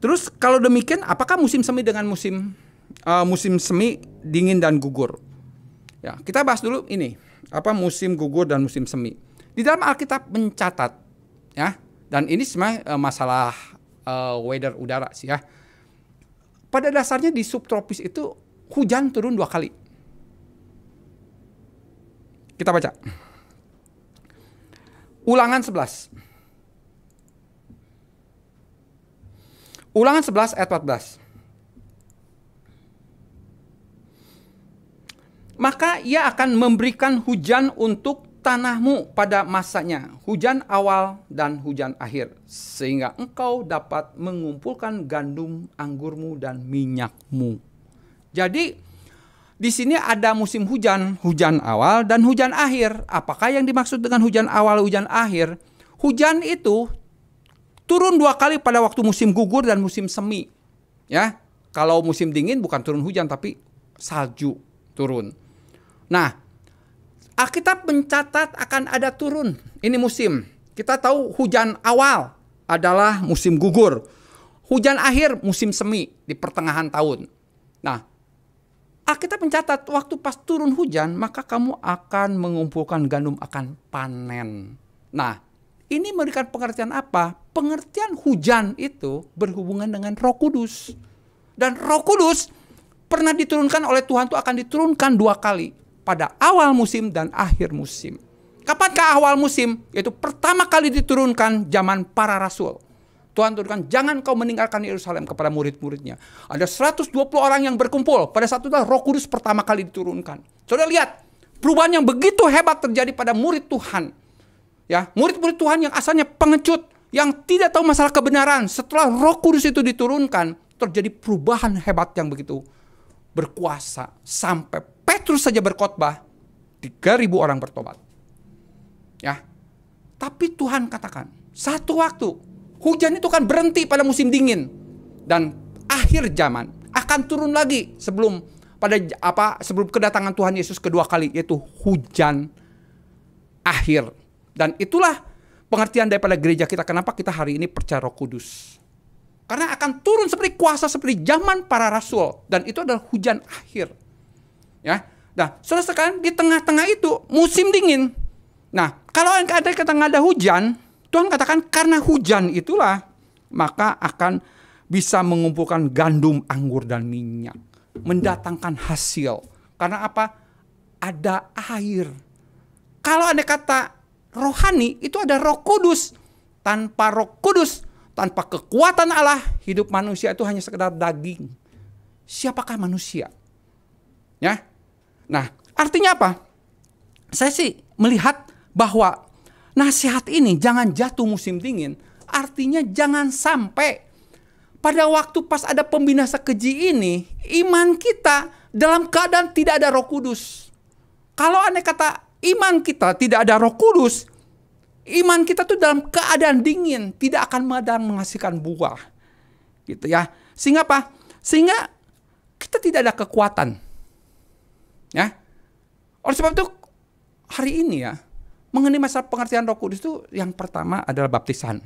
terus kalau demikian, apakah musim semi dengan musim uh, musim semi dingin dan gugur? Ya, kita bahas dulu ini apa musim gugur dan musim semi. Di dalam Alkitab mencatat ya, dan ini sebenarnya uh, masalah uh, weather udara sih ya. Pada dasarnya di subtropis itu hujan turun dua kali. Kita baca. Ulangan 11. Ulangan 11 ayat 14. Maka ia akan memberikan hujan untuk tanahmu pada masanya, hujan awal dan hujan akhir, sehingga engkau dapat mengumpulkan gandum, anggurmu, dan minyakmu. Jadi, di sini ada musim hujan, hujan awal dan hujan akhir. Apakah yang dimaksud dengan hujan awal, hujan akhir? Hujan itu turun dua kali pada waktu musim gugur dan musim semi. Ya, kalau musim dingin bukan turun hujan tapi salju turun. Nah, Alkitab mencatat akan ada turun. Ini musim. Kita tahu hujan awal adalah musim gugur. Hujan akhir musim semi di pertengahan tahun. Nah, kita mencatat waktu pas turun hujan maka kamu akan mengumpulkan gandum akan panen. Nah, ini memberikan pengertian apa? Pengertian hujan itu berhubungan dengan Roh Kudus. Dan Roh Kudus pernah diturunkan oleh Tuhan itu akan diturunkan dua kali, pada awal musim dan akhir musim. Kapankah awal musim? Yaitu pertama kali diturunkan zaman para rasul. Tuhan turunkan, jangan kau meninggalkan Yerusalem kepada murid-muridnya. Ada 120 orang yang berkumpul. Pada saat itu roh kudus pertama kali diturunkan. Sudah lihat, perubahan yang begitu hebat terjadi pada murid Tuhan. Ya, murid-murid Tuhan yang asalnya pengecut, yang tidak tahu masalah kebenaran, setelah roh kudus itu diturunkan, terjadi perubahan hebat yang begitu berkuasa. Sampai Petrus saja berkhotbah, 3000 orang bertobat. Ya. Tapi Tuhan katakan, satu waktu Hujan itu kan berhenti pada musim dingin dan akhir zaman akan turun lagi sebelum pada apa sebelum kedatangan Tuhan Yesus kedua kali yaitu hujan akhir. Dan itulah pengertian daripada gereja kita kenapa kita hari ini percaya Roh Kudus. Karena akan turun seperti kuasa seperti zaman para rasul dan itu adalah hujan akhir. Ya. Nah, Saudara sekarang di tengah-tengah itu musim dingin. Nah, kalau yang ada ketengah tengah ada hujan, Tuhan katakan karena hujan itulah maka akan bisa mengumpulkan gandum, anggur dan minyak, mendatangkan hasil. Karena apa? Ada air. Kalau ada kata rohani itu ada Roh Kudus. Tanpa Roh Kudus, tanpa kekuatan Allah, hidup manusia itu hanya sekedar daging. Siapakah manusia? Ya. Nah, artinya apa? Saya sih melihat bahwa nasihat ini jangan jatuh musim dingin. Artinya jangan sampai pada waktu pas ada pembinasa keji ini, iman kita dalam keadaan tidak ada roh kudus. Kalau aneh kata iman kita tidak ada roh kudus, iman kita tuh dalam keadaan dingin, tidak akan madang menghasilkan buah. Gitu ya. Sehingga apa? Sehingga kita tidak ada kekuatan. Ya. Oleh sebab itu hari ini ya, Mengenai masalah pengertian roh kudus itu yang pertama adalah baptisan.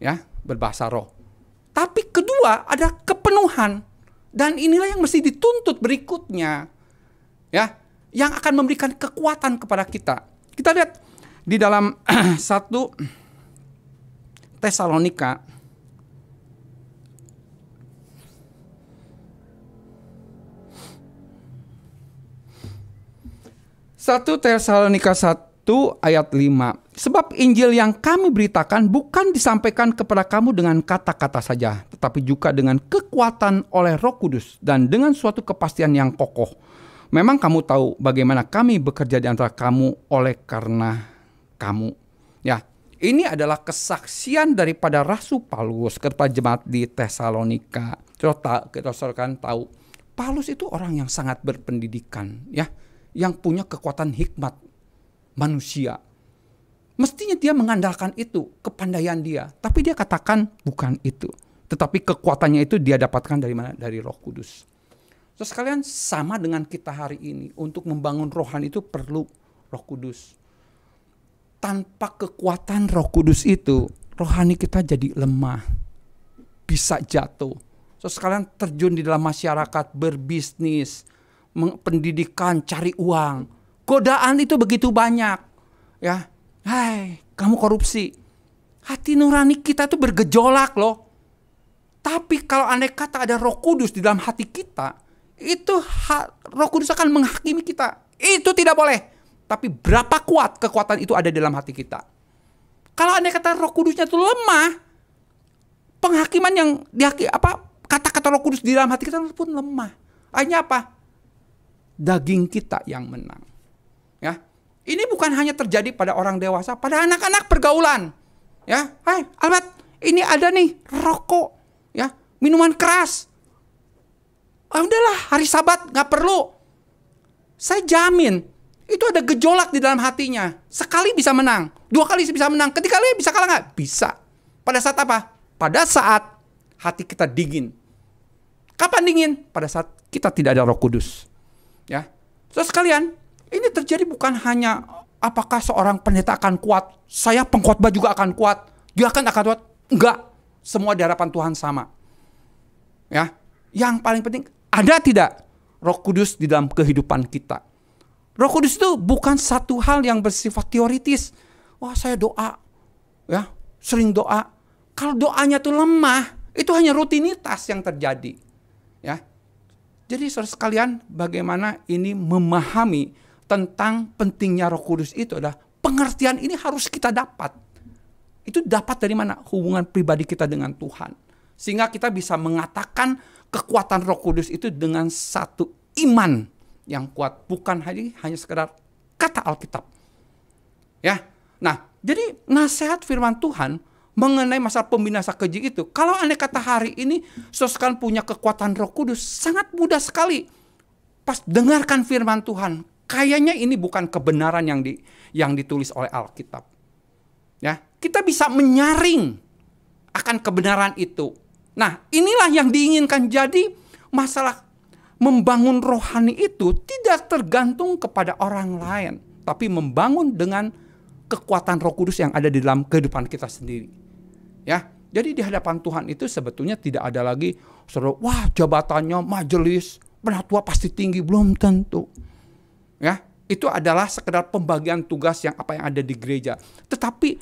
Ya, berbahasa roh. Tapi kedua ada kepenuhan. Dan inilah yang mesti dituntut berikutnya. Ya, yang akan memberikan kekuatan kepada kita. Kita lihat di dalam [CLEARS THROAT] satu Tesalonika satu Tesalonika satu ayat 5. Sebab Injil yang kami beritakan bukan disampaikan kepada kamu dengan kata-kata saja, tetapi juga dengan kekuatan oleh Roh Kudus dan dengan suatu kepastian yang kokoh. Memang kamu tahu bagaimana kami bekerja di antara kamu oleh karena kamu. Ya, ini adalah kesaksian daripada Rasul Paulus kepada jemaat di Tesalonika. kita kan tahu Paulus itu orang yang sangat berpendidikan ya, yang punya kekuatan hikmat manusia. Mestinya dia mengandalkan itu, kepandaian dia. Tapi dia katakan bukan itu. Tetapi kekuatannya itu dia dapatkan dari mana? Dari roh kudus. Terus sekalian sama dengan kita hari ini. Untuk membangun rohan itu perlu roh kudus. Tanpa kekuatan roh kudus itu, rohani kita jadi lemah. Bisa jatuh. So, sekalian terjun di dalam masyarakat, berbisnis, pendidikan, cari uang Godaan itu begitu banyak. Ya. Hai, kamu korupsi. Hati nurani kita itu bergejolak loh. Tapi kalau aneka kata ada roh kudus di dalam hati kita, itu ha- roh kudus akan menghakimi kita. Itu tidak boleh. Tapi berapa kuat kekuatan itu ada dalam hati kita. Kalau aneka kata roh kudusnya itu lemah, penghakiman yang dihaki, apa kata-kata roh kudus di dalam hati kita pun lemah. Hanya apa? Daging kita yang menang. Ya. Ini bukan hanya terjadi pada orang dewasa, pada anak-anak pergaulan. Ya, hai Albert ini ada nih rokok, ya, minuman keras. Ah, udahlah, hari Sabat nggak perlu. Saya jamin itu ada gejolak di dalam hatinya. Sekali bisa menang, dua kali bisa menang, ketiga kali bisa kalah nggak? Bisa. Pada saat apa? Pada saat hati kita dingin. Kapan dingin? Pada saat kita tidak ada Roh Kudus. Ya. Terus kalian, ini terjadi bukan hanya apakah seorang pendeta akan kuat, saya pengkhotbah juga akan kuat, dia akan akan kuat. Enggak, semua di hadapan Tuhan sama. Ya, yang paling penting ada tidak Roh Kudus di dalam kehidupan kita. Roh Kudus itu bukan satu hal yang bersifat teoritis. Wah, saya doa. Ya, sering doa. Kalau doanya itu lemah, itu hanya rutinitas yang terjadi. Ya. Jadi saudara sekalian, bagaimana ini memahami tentang pentingnya Roh Kudus itu adalah pengertian ini harus kita dapat. Itu dapat dari mana? Hubungan pribadi kita dengan Tuhan. Sehingga kita bisa mengatakan kekuatan Roh Kudus itu dengan satu iman yang kuat, bukan hanya hanya sekedar kata Alkitab. Ya. Nah, jadi nasihat firman Tuhan mengenai masalah pembinasa keji itu, kalau aneh kata hari ini sosokan punya kekuatan Roh Kudus sangat mudah sekali. Pas dengarkan firman Tuhan, Kayaknya ini bukan kebenaran yang di, yang ditulis oleh Alkitab. Ya, kita bisa menyaring akan kebenaran itu. Nah, inilah yang diinginkan. Jadi, masalah membangun rohani itu tidak tergantung kepada orang lain, tapi membangun dengan kekuatan Roh Kudus yang ada di dalam kehidupan kita sendiri. Ya. Jadi di hadapan Tuhan itu sebetulnya tidak ada lagi suruh, wah jabatannya majelis, penatua pasti tinggi belum tentu ya itu adalah sekedar pembagian tugas yang apa yang ada di gereja. Tetapi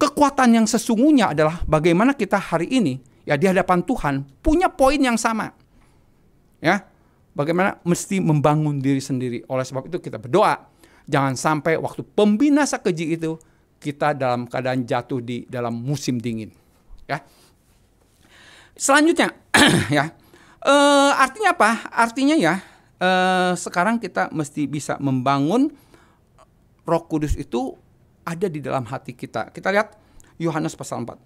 kekuatan yang sesungguhnya adalah bagaimana kita hari ini ya di hadapan Tuhan punya poin yang sama. Ya. Bagaimana mesti membangun diri sendiri. Oleh sebab itu kita berdoa, jangan sampai waktu pembina keji itu kita dalam keadaan jatuh di dalam musim dingin. Ya. Selanjutnya [CLEARS THROAT] ya. E, artinya apa? Artinya ya eh, sekarang kita mesti bisa membangun eh, Roh Kudus itu ada di dalam hati kita. Kita lihat Yohanes pasal 4.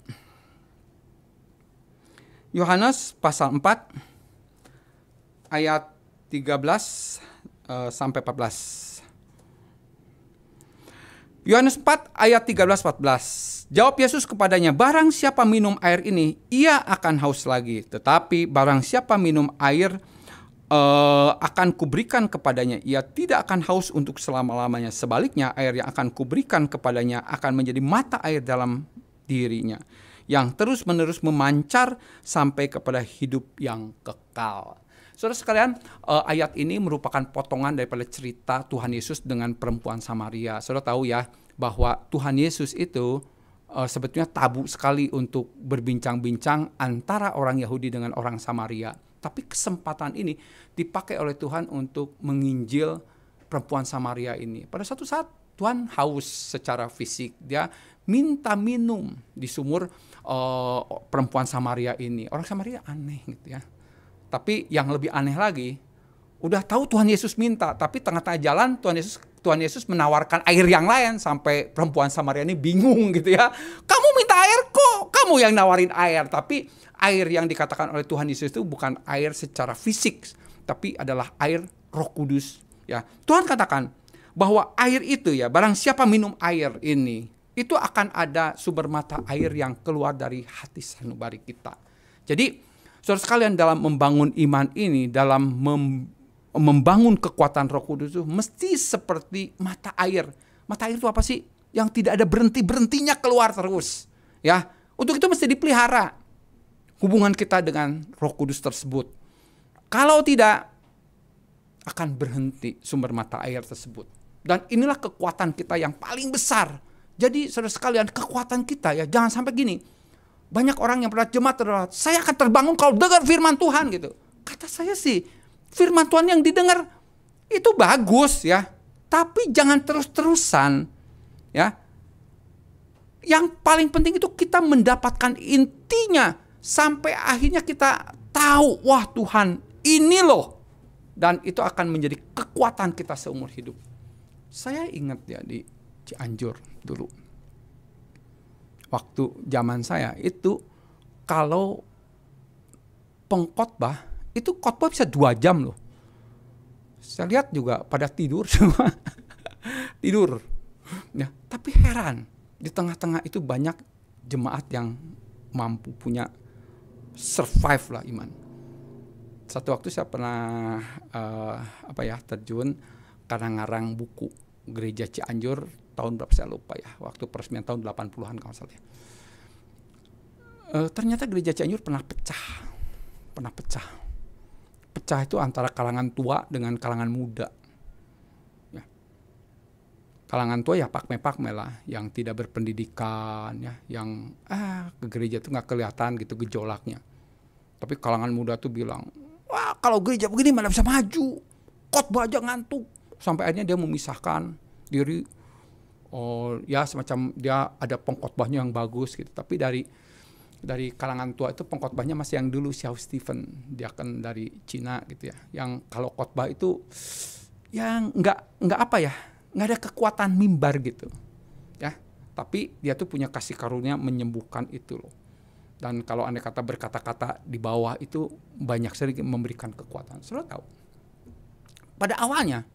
Yohanes pasal 4 ayat 13 uh, eh, sampai 14. Yohanes 4 ayat 13 14. Jawab Yesus kepadanya, "Barang siapa minum air ini, ia akan haus lagi. Tetapi barang siapa minum air, uh, akan kuberikan kepadanya. Ia tidak akan haus untuk selama-lamanya. Sebaliknya, air yang akan kuberikan kepadanya akan menjadi mata air dalam dirinya yang terus-menerus memancar sampai kepada hidup yang kekal. Saudara sekalian, eh, ayat ini merupakan potongan daripada cerita Tuhan Yesus dengan perempuan Samaria. Saudara tahu ya bahwa Tuhan Yesus itu eh, sebetulnya tabu sekali untuk berbincang-bincang antara orang Yahudi dengan orang Samaria. Tapi kesempatan ini dipakai oleh Tuhan untuk menginjil perempuan Samaria ini. Pada suatu saat Tuhan haus secara fisik, dia minta minum di sumur uh, perempuan Samaria ini. Orang Samaria aneh gitu ya. Tapi yang lebih aneh lagi, udah tahu Tuhan Yesus minta, tapi tengah-tengah jalan Tuhan Yesus Tuhan Yesus menawarkan air yang lain sampai perempuan Samaria ini bingung gitu ya. Kamu minta air kok, kamu yang nawarin air, tapi air yang dikatakan oleh Tuhan Yesus itu bukan air secara fisik, tapi adalah air Roh Kudus. Ya, Tuhan katakan bahwa air itu ya, barang siapa minum air ini, itu akan ada sumber mata air yang keluar dari hati sanubari kita. Jadi, saudara sekalian dalam membangun iman ini, dalam mem membangun kekuatan Roh Kudus itu mesti seperti mata air. Mata air itu apa sih? Yang tidak ada berhenti-berhentinya keluar terus. Ya, untuk itu mesti dipelihara hubungan kita dengan Roh Kudus tersebut. Kalau tidak, akan berhenti sumber mata air tersebut. Dan inilah kekuatan kita yang paling besar. Jadi saudara sekalian, kekuatan kita ya, jangan sampai gini. Banyak orang yang pernah jemaat adalah, saya akan terbangun kalau dengar firman Tuhan gitu. Kata saya sih, firman Tuhan yang didengar itu bagus ya. Tapi jangan terus-terusan ya. Yang paling penting itu kita mendapatkan intinya sampai akhirnya kita tahu, wah Tuhan, ini loh. Dan itu akan menjadi kekuatan kita seumur hidup. Saya ingat ya di Cianjur dulu. Waktu zaman saya itu kalau pengkhotbah itu khotbah bisa dua jam loh. Saya lihat juga pada tidur [LAUGHS] semua. tidur. Ya, tapi heran di tengah-tengah itu banyak jemaat yang mampu punya survive lah iman. Satu waktu saya pernah uh, apa ya terjun karena ngarang buku gereja Cianjur tahun berapa saya lupa ya waktu peresmian tahun 80-an kalau salah ya. Uh, ternyata gereja Cianjur pernah pecah pernah pecah pecah itu antara kalangan tua dengan kalangan muda kalangan tua ya pakme-pakme lah yang tidak berpendidikan ya yang ah ke gereja tuh nggak kelihatan gitu gejolaknya tapi kalangan muda tuh bilang wah kalau gereja begini mana bisa maju khotbah aja ngantuk sampai akhirnya dia memisahkan diri oh ya semacam dia ada pengkotbahnya yang bagus gitu tapi dari dari kalangan tua itu pengkotbahnya masih yang dulu Xiao Stephen dia kan dari Cina gitu ya yang kalau kotbah itu yang nggak nggak apa ya nggak ada kekuatan mimbar gitu ya tapi dia tuh punya kasih karunia menyembuhkan itu loh dan kalau anda kata berkata-kata di bawah itu banyak sekali memberikan kekuatan selalu tahu pada awalnya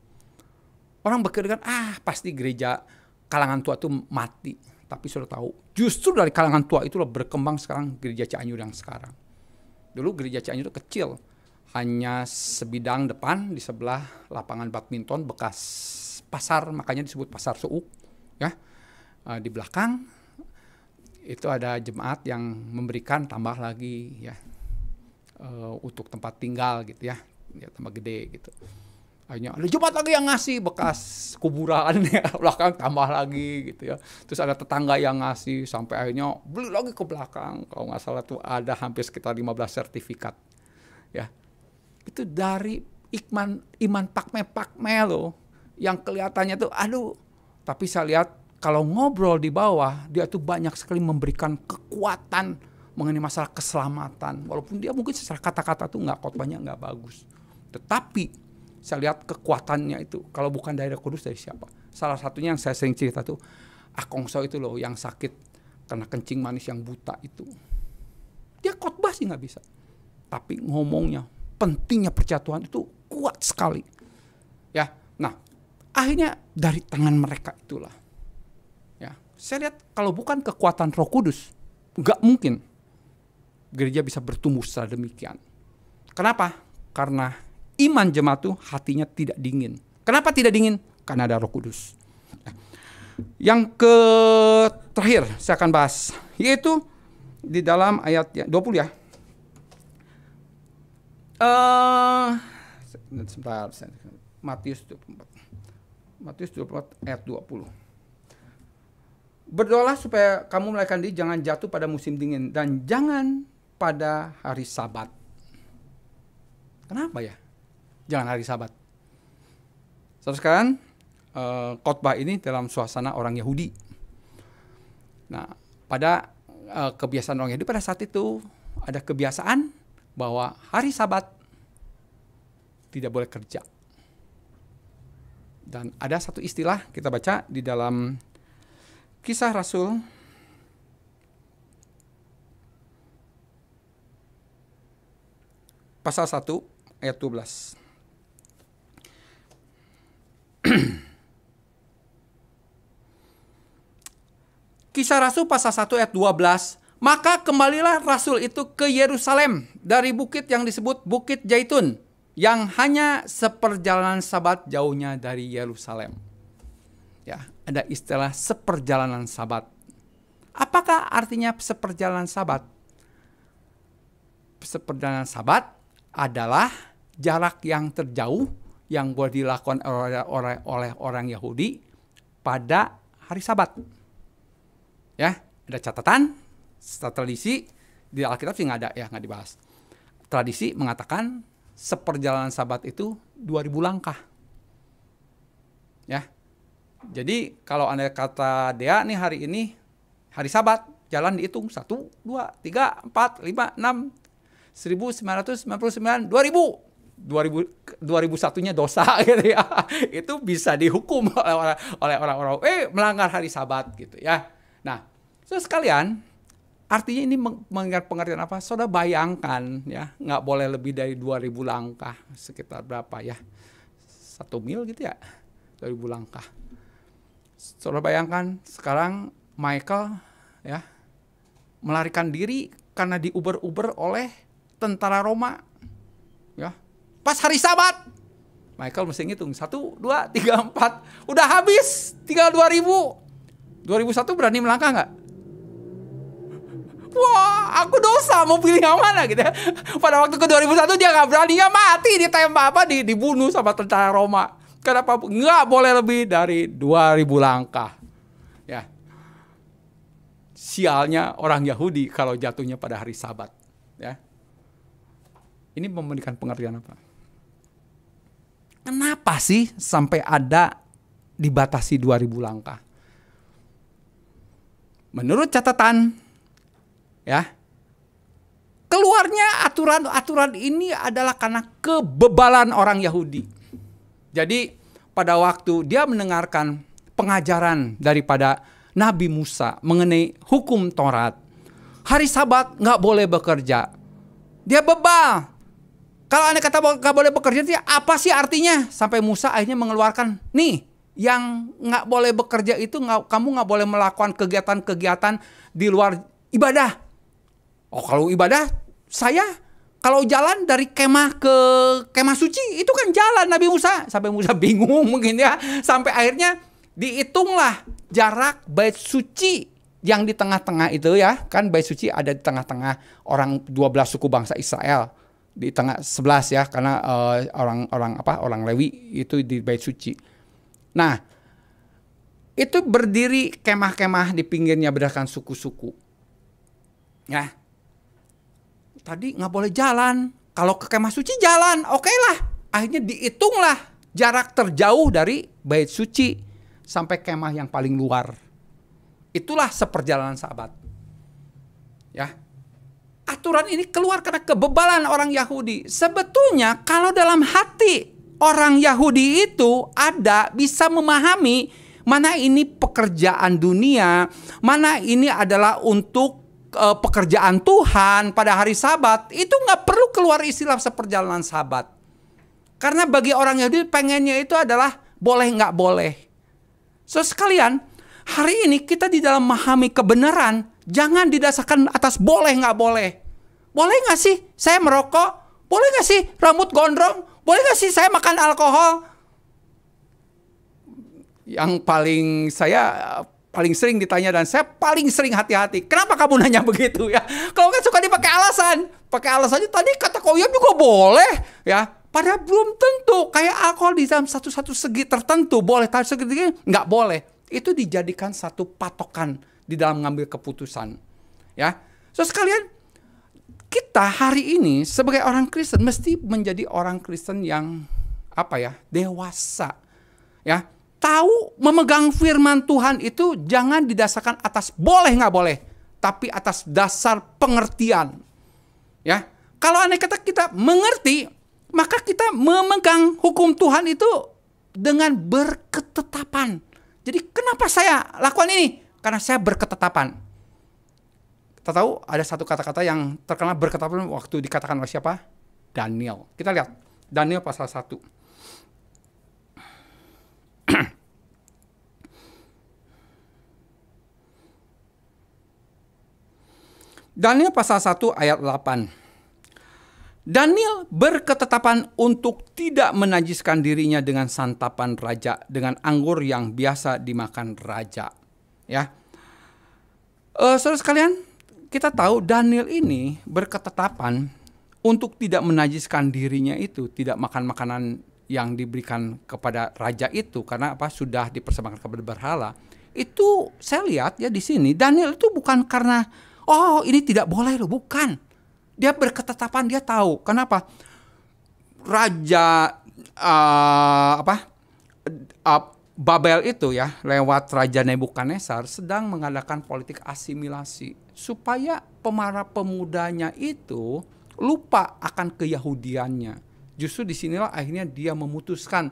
orang berkata ah pasti gereja kalangan tua tuh mati tapi saudara tahu justru dari kalangan tua itulah berkembang sekarang gereja Cianjur yang sekarang dulu gereja Cianjur itu kecil hanya sebidang depan di sebelah lapangan badminton bekas pasar makanya disebut pasar suuk ya eh, di belakang itu ada jemaat yang memberikan tambah lagi ya eh, untuk tempat tinggal gitu ya ya tambah gede gitu akhirnya ada jemaat lagi yang ngasih bekas kuburan ya [LAUGHS] belakang tambah lagi gitu ya terus ada tetangga yang ngasih sampai akhirnya beli lagi ke belakang kalau nggak salah tuh ada hampir sekitar 15 sertifikat ya itu dari iman iman pakme pakme loh yang kelihatannya tuh aduh tapi saya lihat kalau ngobrol di bawah dia tuh banyak sekali memberikan kekuatan mengenai masalah keselamatan walaupun dia mungkin secara kata-kata tuh nggak khotbahnya nggak bagus tetapi saya lihat kekuatannya itu kalau bukan dari kudus dari siapa salah satunya yang saya sering cerita tuh akongso ah itu loh yang sakit karena kencing manis yang buta itu dia khotbah sih nggak bisa tapi ngomongnya pentingnya percatuan itu kuat sekali ya Akhirnya dari tangan mereka itulah. Ya, saya lihat kalau bukan kekuatan Roh Kudus, nggak mungkin gereja bisa bertumbuh secara demikian. Kenapa? Karena iman jemaat itu hatinya tidak dingin. Kenapa tidak dingin? Karena ada Roh Kudus. Yang ke terakhir saya akan bahas yaitu di dalam ayat 20 ya. Uh, sebentar, Matius 24. Matius 24 ayat 20. Berdoalah supaya kamu melahirkan diri jangan jatuh pada musim dingin dan jangan pada hari sabat. Kenapa ya? Jangan hari sabat. Terus kan uh, khotbah ini dalam suasana orang Yahudi. Nah, pada uh, kebiasaan orang Yahudi pada saat itu ada kebiasaan bahwa hari sabat tidak boleh kerja. Dan ada satu istilah kita baca di dalam kisah Rasul pasal 1 ayat 12. [CLEARS THROAT] Kisah Rasul pasal 1 ayat 12 Maka kembalilah Rasul itu ke Yerusalem dari bukit yang disebut Bukit Jaitun yang hanya seperjalanan sabat jauhnya dari Yerusalem. Ya, ada istilah seperjalanan sabat. Apakah artinya seperjalanan sabat? Seperjalanan sabat adalah jarak yang terjauh yang boleh dilakukan oleh, oleh orang Yahudi pada hari sabat. Ya, ada catatan, tradisi, di Alkitab sih nggak ada, ya nggak dibahas. Tradisi mengatakan seperjalanan sabat itu 2000 langkah. Ya. Jadi kalau Anda kata Dea nih hari ini hari sabat, jalan dihitung 1 2 3 4 5 6 1999 2000 2000 2001-nya dosa [LAUGHS] gitu ya. Itu bisa dihukum [LAUGHS] oleh orang oleh orang-orang eh melanggar hari sabat gitu ya. Nah, terus sekalian Artinya ini mengingat pengertian apa? Saudara bayangkan ya, nggak boleh lebih dari 2000 langkah, sekitar berapa ya? Satu mil gitu ya, 2000 langkah. Saudara bayangkan sekarang Michael ya melarikan diri karena diuber-uber oleh tentara Roma. Ya, pas hari Sabat Michael mesti ngitung satu dua tiga empat udah habis tinggal dua ribu dua ribu satu berani melangkah nggak wah aku dosa mau pilih yang mana gitu ya. Pada waktu ke 2001 dia nggak berani, dia mati ditembak apa di, dibunuh sama tentara Roma. Kenapa nggak boleh lebih dari 2000 langkah? Ya. Sialnya orang Yahudi kalau jatuhnya pada hari Sabat, ya. Ini memberikan pengertian apa? Kenapa sih sampai ada dibatasi 2000 langkah? Menurut catatan ya keluarnya aturan-aturan ini adalah karena kebebalan orang Yahudi. Jadi pada waktu dia mendengarkan pengajaran daripada Nabi Musa mengenai hukum Taurat, hari Sabat nggak boleh bekerja. Dia bebal. Kalau anda kata nggak boleh bekerja, dia apa sih artinya? Sampai Musa akhirnya mengeluarkan, nih yang nggak boleh bekerja itu nggak kamu nggak boleh melakukan kegiatan-kegiatan di luar ibadah Oh kalau ibadah saya kalau jalan dari kemah ke kemah suci itu kan jalan Nabi Musa sampai Musa [LAUGHS] bingung mungkin ya sampai akhirnya dihitunglah jarak bait suci yang di tengah-tengah itu ya kan bait suci ada di tengah-tengah orang 12 suku bangsa Israel di tengah 11 ya karena orang-orang eh, uh, apa orang Lewi itu di bait suci. Nah, itu berdiri kemah-kemah di pinggirnya berdasarkan suku-suku. Ya, tadi nggak boleh jalan. Kalau ke kemah suci jalan, oke okay lah. Akhirnya dihitunglah jarak terjauh dari bait suci sampai kemah yang paling luar. Itulah seperjalanan sahabat. Ya. Aturan ini keluar karena kebebalan orang Yahudi. Sebetulnya kalau dalam hati orang Yahudi itu ada bisa memahami mana ini pekerjaan dunia, mana ini adalah untuk e, pekerjaan Tuhan pada hari Sabat itu nggak perlu keluar istilah seperjalanan Sabat. Karena bagi orang Yahudi pengennya itu adalah boleh nggak boleh. So sekalian hari ini kita di dalam memahami kebenaran jangan didasarkan atas boleh nggak boleh. Boleh nggak sih saya merokok? Boleh nggak sih rambut gondrong? Boleh nggak sih saya makan alkohol? Yang paling saya paling sering ditanya dan saya paling sering hati-hati. Kenapa kamu nanya [LAUGHS] begitu ya? Kalau kan suka dipakai alasan. Pakai alasannya tadi kata Koyam juga boleh ya. Padahal belum tentu. Kayak alkohol di dalam satu-satu segi tertentu boleh, tapi segi nggak boleh. Itu dijadikan satu patokan di dalam mengambil keputusan. Ya. So sekalian kita hari ini sebagai orang Kristen mesti menjadi orang Kristen yang apa ya? dewasa. Ya tahu memegang firman Tuhan itu jangan didasarkan atas boleh nggak boleh, tapi atas dasar pengertian. Ya, kalau aneh kata kita mengerti, maka kita memegang hukum Tuhan itu dengan berketetapan. Jadi kenapa saya lakukan ini? Karena saya berketetapan. Kita tahu ada satu kata-kata yang terkenal berketetapan waktu dikatakan oleh siapa? Daniel. Kita lihat Daniel pasal 1 [CLEARS THROAT] Daniel pasal 1 ayat 8. Daniel berketetapan untuk tidak menajiskan dirinya dengan santapan raja, dengan anggur yang biasa dimakan raja. Ya, uh, saudara sekalian, kita tahu Daniel ini berketetapan untuk tidak menajiskan dirinya itu, tidak makan makanan yang diberikan kepada raja itu karena apa sudah dipersembahkan kepada berhala itu saya lihat ya di sini Daniel itu bukan karena oh ini tidak boleh loh bukan dia berketetapan dia tahu kenapa raja uh, apa uh, Babel itu ya lewat raja Nebukadnezar sedang mengadakan politik asimilasi supaya pemara pemudanya itu lupa akan keyahudiannya Justru disinilah akhirnya dia memutuskan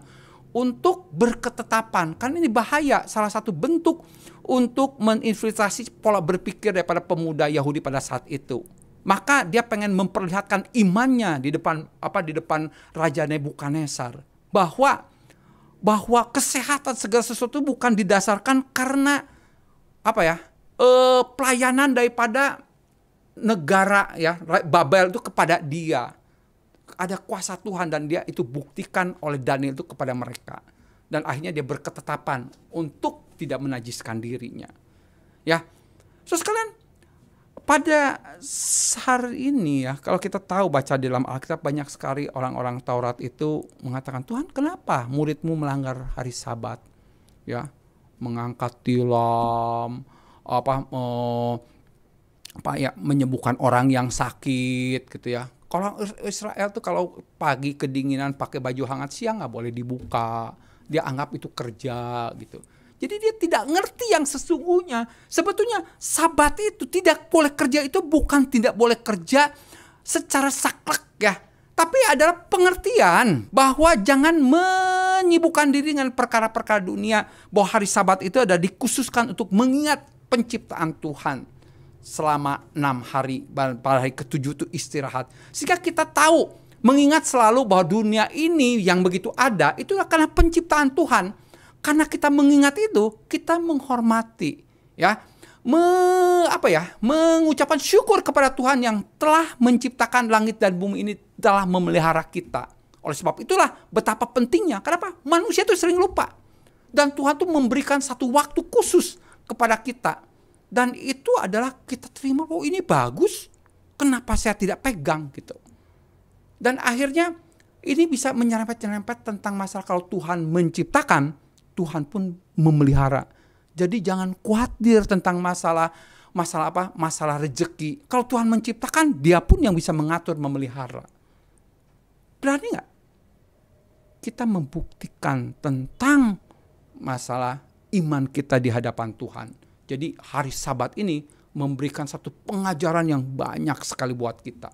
untuk berketetapan. Karena ini bahaya, salah satu bentuk untuk menginfiltrasi pola berpikir daripada pemuda Yahudi pada saat itu. Maka dia pengen memperlihatkan imannya di depan apa di depan Raja Nebukadnezar bahwa bahwa kesehatan segala sesuatu bukan didasarkan karena apa ya eh, pelayanan daripada negara ya Babel itu kepada dia ada kuasa Tuhan dan dia itu buktikan oleh Daniel itu kepada mereka dan akhirnya dia berketetapan untuk tidak menajiskan dirinya ya So sekalian pada hari ini ya kalau kita tahu baca di dalam Alkitab banyak sekali orang-orang Taurat itu mengatakan Tuhan kenapa muridmu melanggar hari Sabat ya mengangkat tilam apa eh, apa ya menyembuhkan orang yang sakit gitu ya kalau Israel tuh kalau pagi kedinginan pakai baju hangat siang nggak boleh dibuka. Dia anggap itu kerja gitu. Jadi dia tidak ngerti yang sesungguhnya. Sebetulnya sabat itu tidak boleh kerja itu bukan tidak boleh kerja secara saklek ya. Tapi adalah pengertian bahwa jangan menyibukkan diri dengan perkara-perkara dunia. Bahwa hari sabat itu ada dikhususkan untuk mengingat penciptaan Tuhan selama enam hari pada hari ketujuh itu istirahat sehingga kita tahu mengingat selalu bahwa dunia ini yang begitu ada itu karena penciptaan Tuhan karena kita mengingat itu kita menghormati ya me, apa ya mengucapkan syukur kepada Tuhan yang telah menciptakan langit dan bumi ini telah memelihara kita oleh sebab itulah betapa pentingnya kenapa manusia itu sering lupa dan Tuhan tuh memberikan satu waktu khusus kepada kita dan itu adalah kita terima oh ini bagus kenapa saya tidak pegang gitu dan akhirnya ini bisa menyerempet-nyerempet tentang masalah kalau Tuhan menciptakan Tuhan pun memelihara jadi jangan khawatir tentang masalah masalah apa masalah rejeki kalau Tuhan menciptakan dia pun yang bisa mengatur memelihara berani nggak kita membuktikan tentang masalah iman kita di hadapan Tuhan jadi hari sabat ini memberikan satu pengajaran yang banyak sekali buat kita.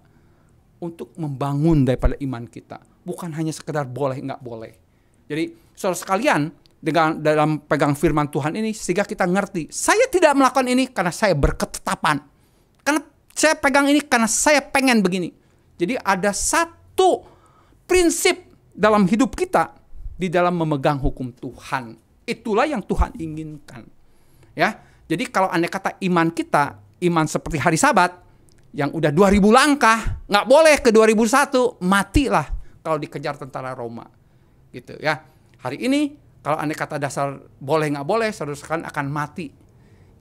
Untuk membangun daripada iman kita. Bukan hanya sekedar boleh nggak boleh. Jadi saudara sekalian dengan dalam pegang firman Tuhan ini sehingga kita ngerti saya tidak melakukan ini karena saya berketetapan. Karena saya pegang ini karena saya pengen begini. Jadi ada satu prinsip dalam hidup kita di dalam memegang hukum Tuhan. Itulah yang Tuhan inginkan. Ya, jadi kalau anda kata iman kita, iman seperti hari sabat, yang udah 2000 langkah, nggak boleh ke 2001, matilah kalau dikejar tentara Roma. Gitu ya. Hari ini kalau anda kata dasar boleh nggak boleh, seharusnya akan mati.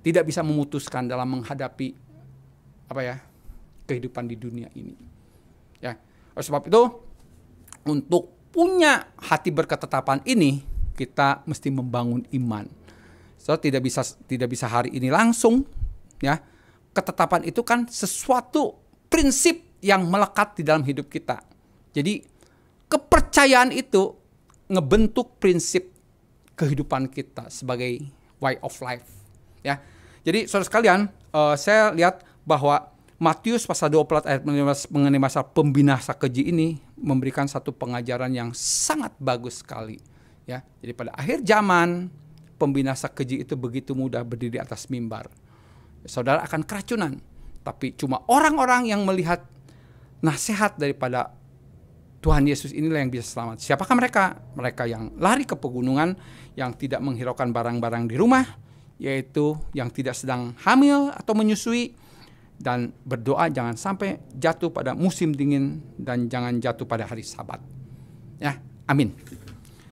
Tidak bisa memutuskan dalam menghadapi apa ya kehidupan di dunia ini. Ya. Oleh sebab itu untuk punya hati berketetapan ini kita mesti membangun iman Saudara tidak bisa tidak bisa hari ini langsung ya. Ketetapan itu kan sesuatu prinsip yang melekat di dalam hidup kita. Jadi kepercayaan itu ngebentuk prinsip kehidupan kita sebagai way of life ya. Jadi saudara sekalian, uh, saya lihat bahwa Matius pasal 24 ayat mengenai masalah pembinasa keji ini memberikan satu pengajaran yang sangat bagus sekali ya. Jadi pada akhir zaman pembinasa keji itu begitu mudah berdiri atas mimbar. Saudara akan keracunan. Tapi cuma orang-orang yang melihat nasihat daripada Tuhan Yesus inilah yang bisa selamat. Siapakah mereka? Mereka yang lari ke pegunungan, yang tidak menghiraukan barang-barang di rumah, yaitu yang tidak sedang hamil atau menyusui, dan berdoa jangan sampai jatuh pada musim dingin dan jangan jatuh pada hari sabat. Ya, amin.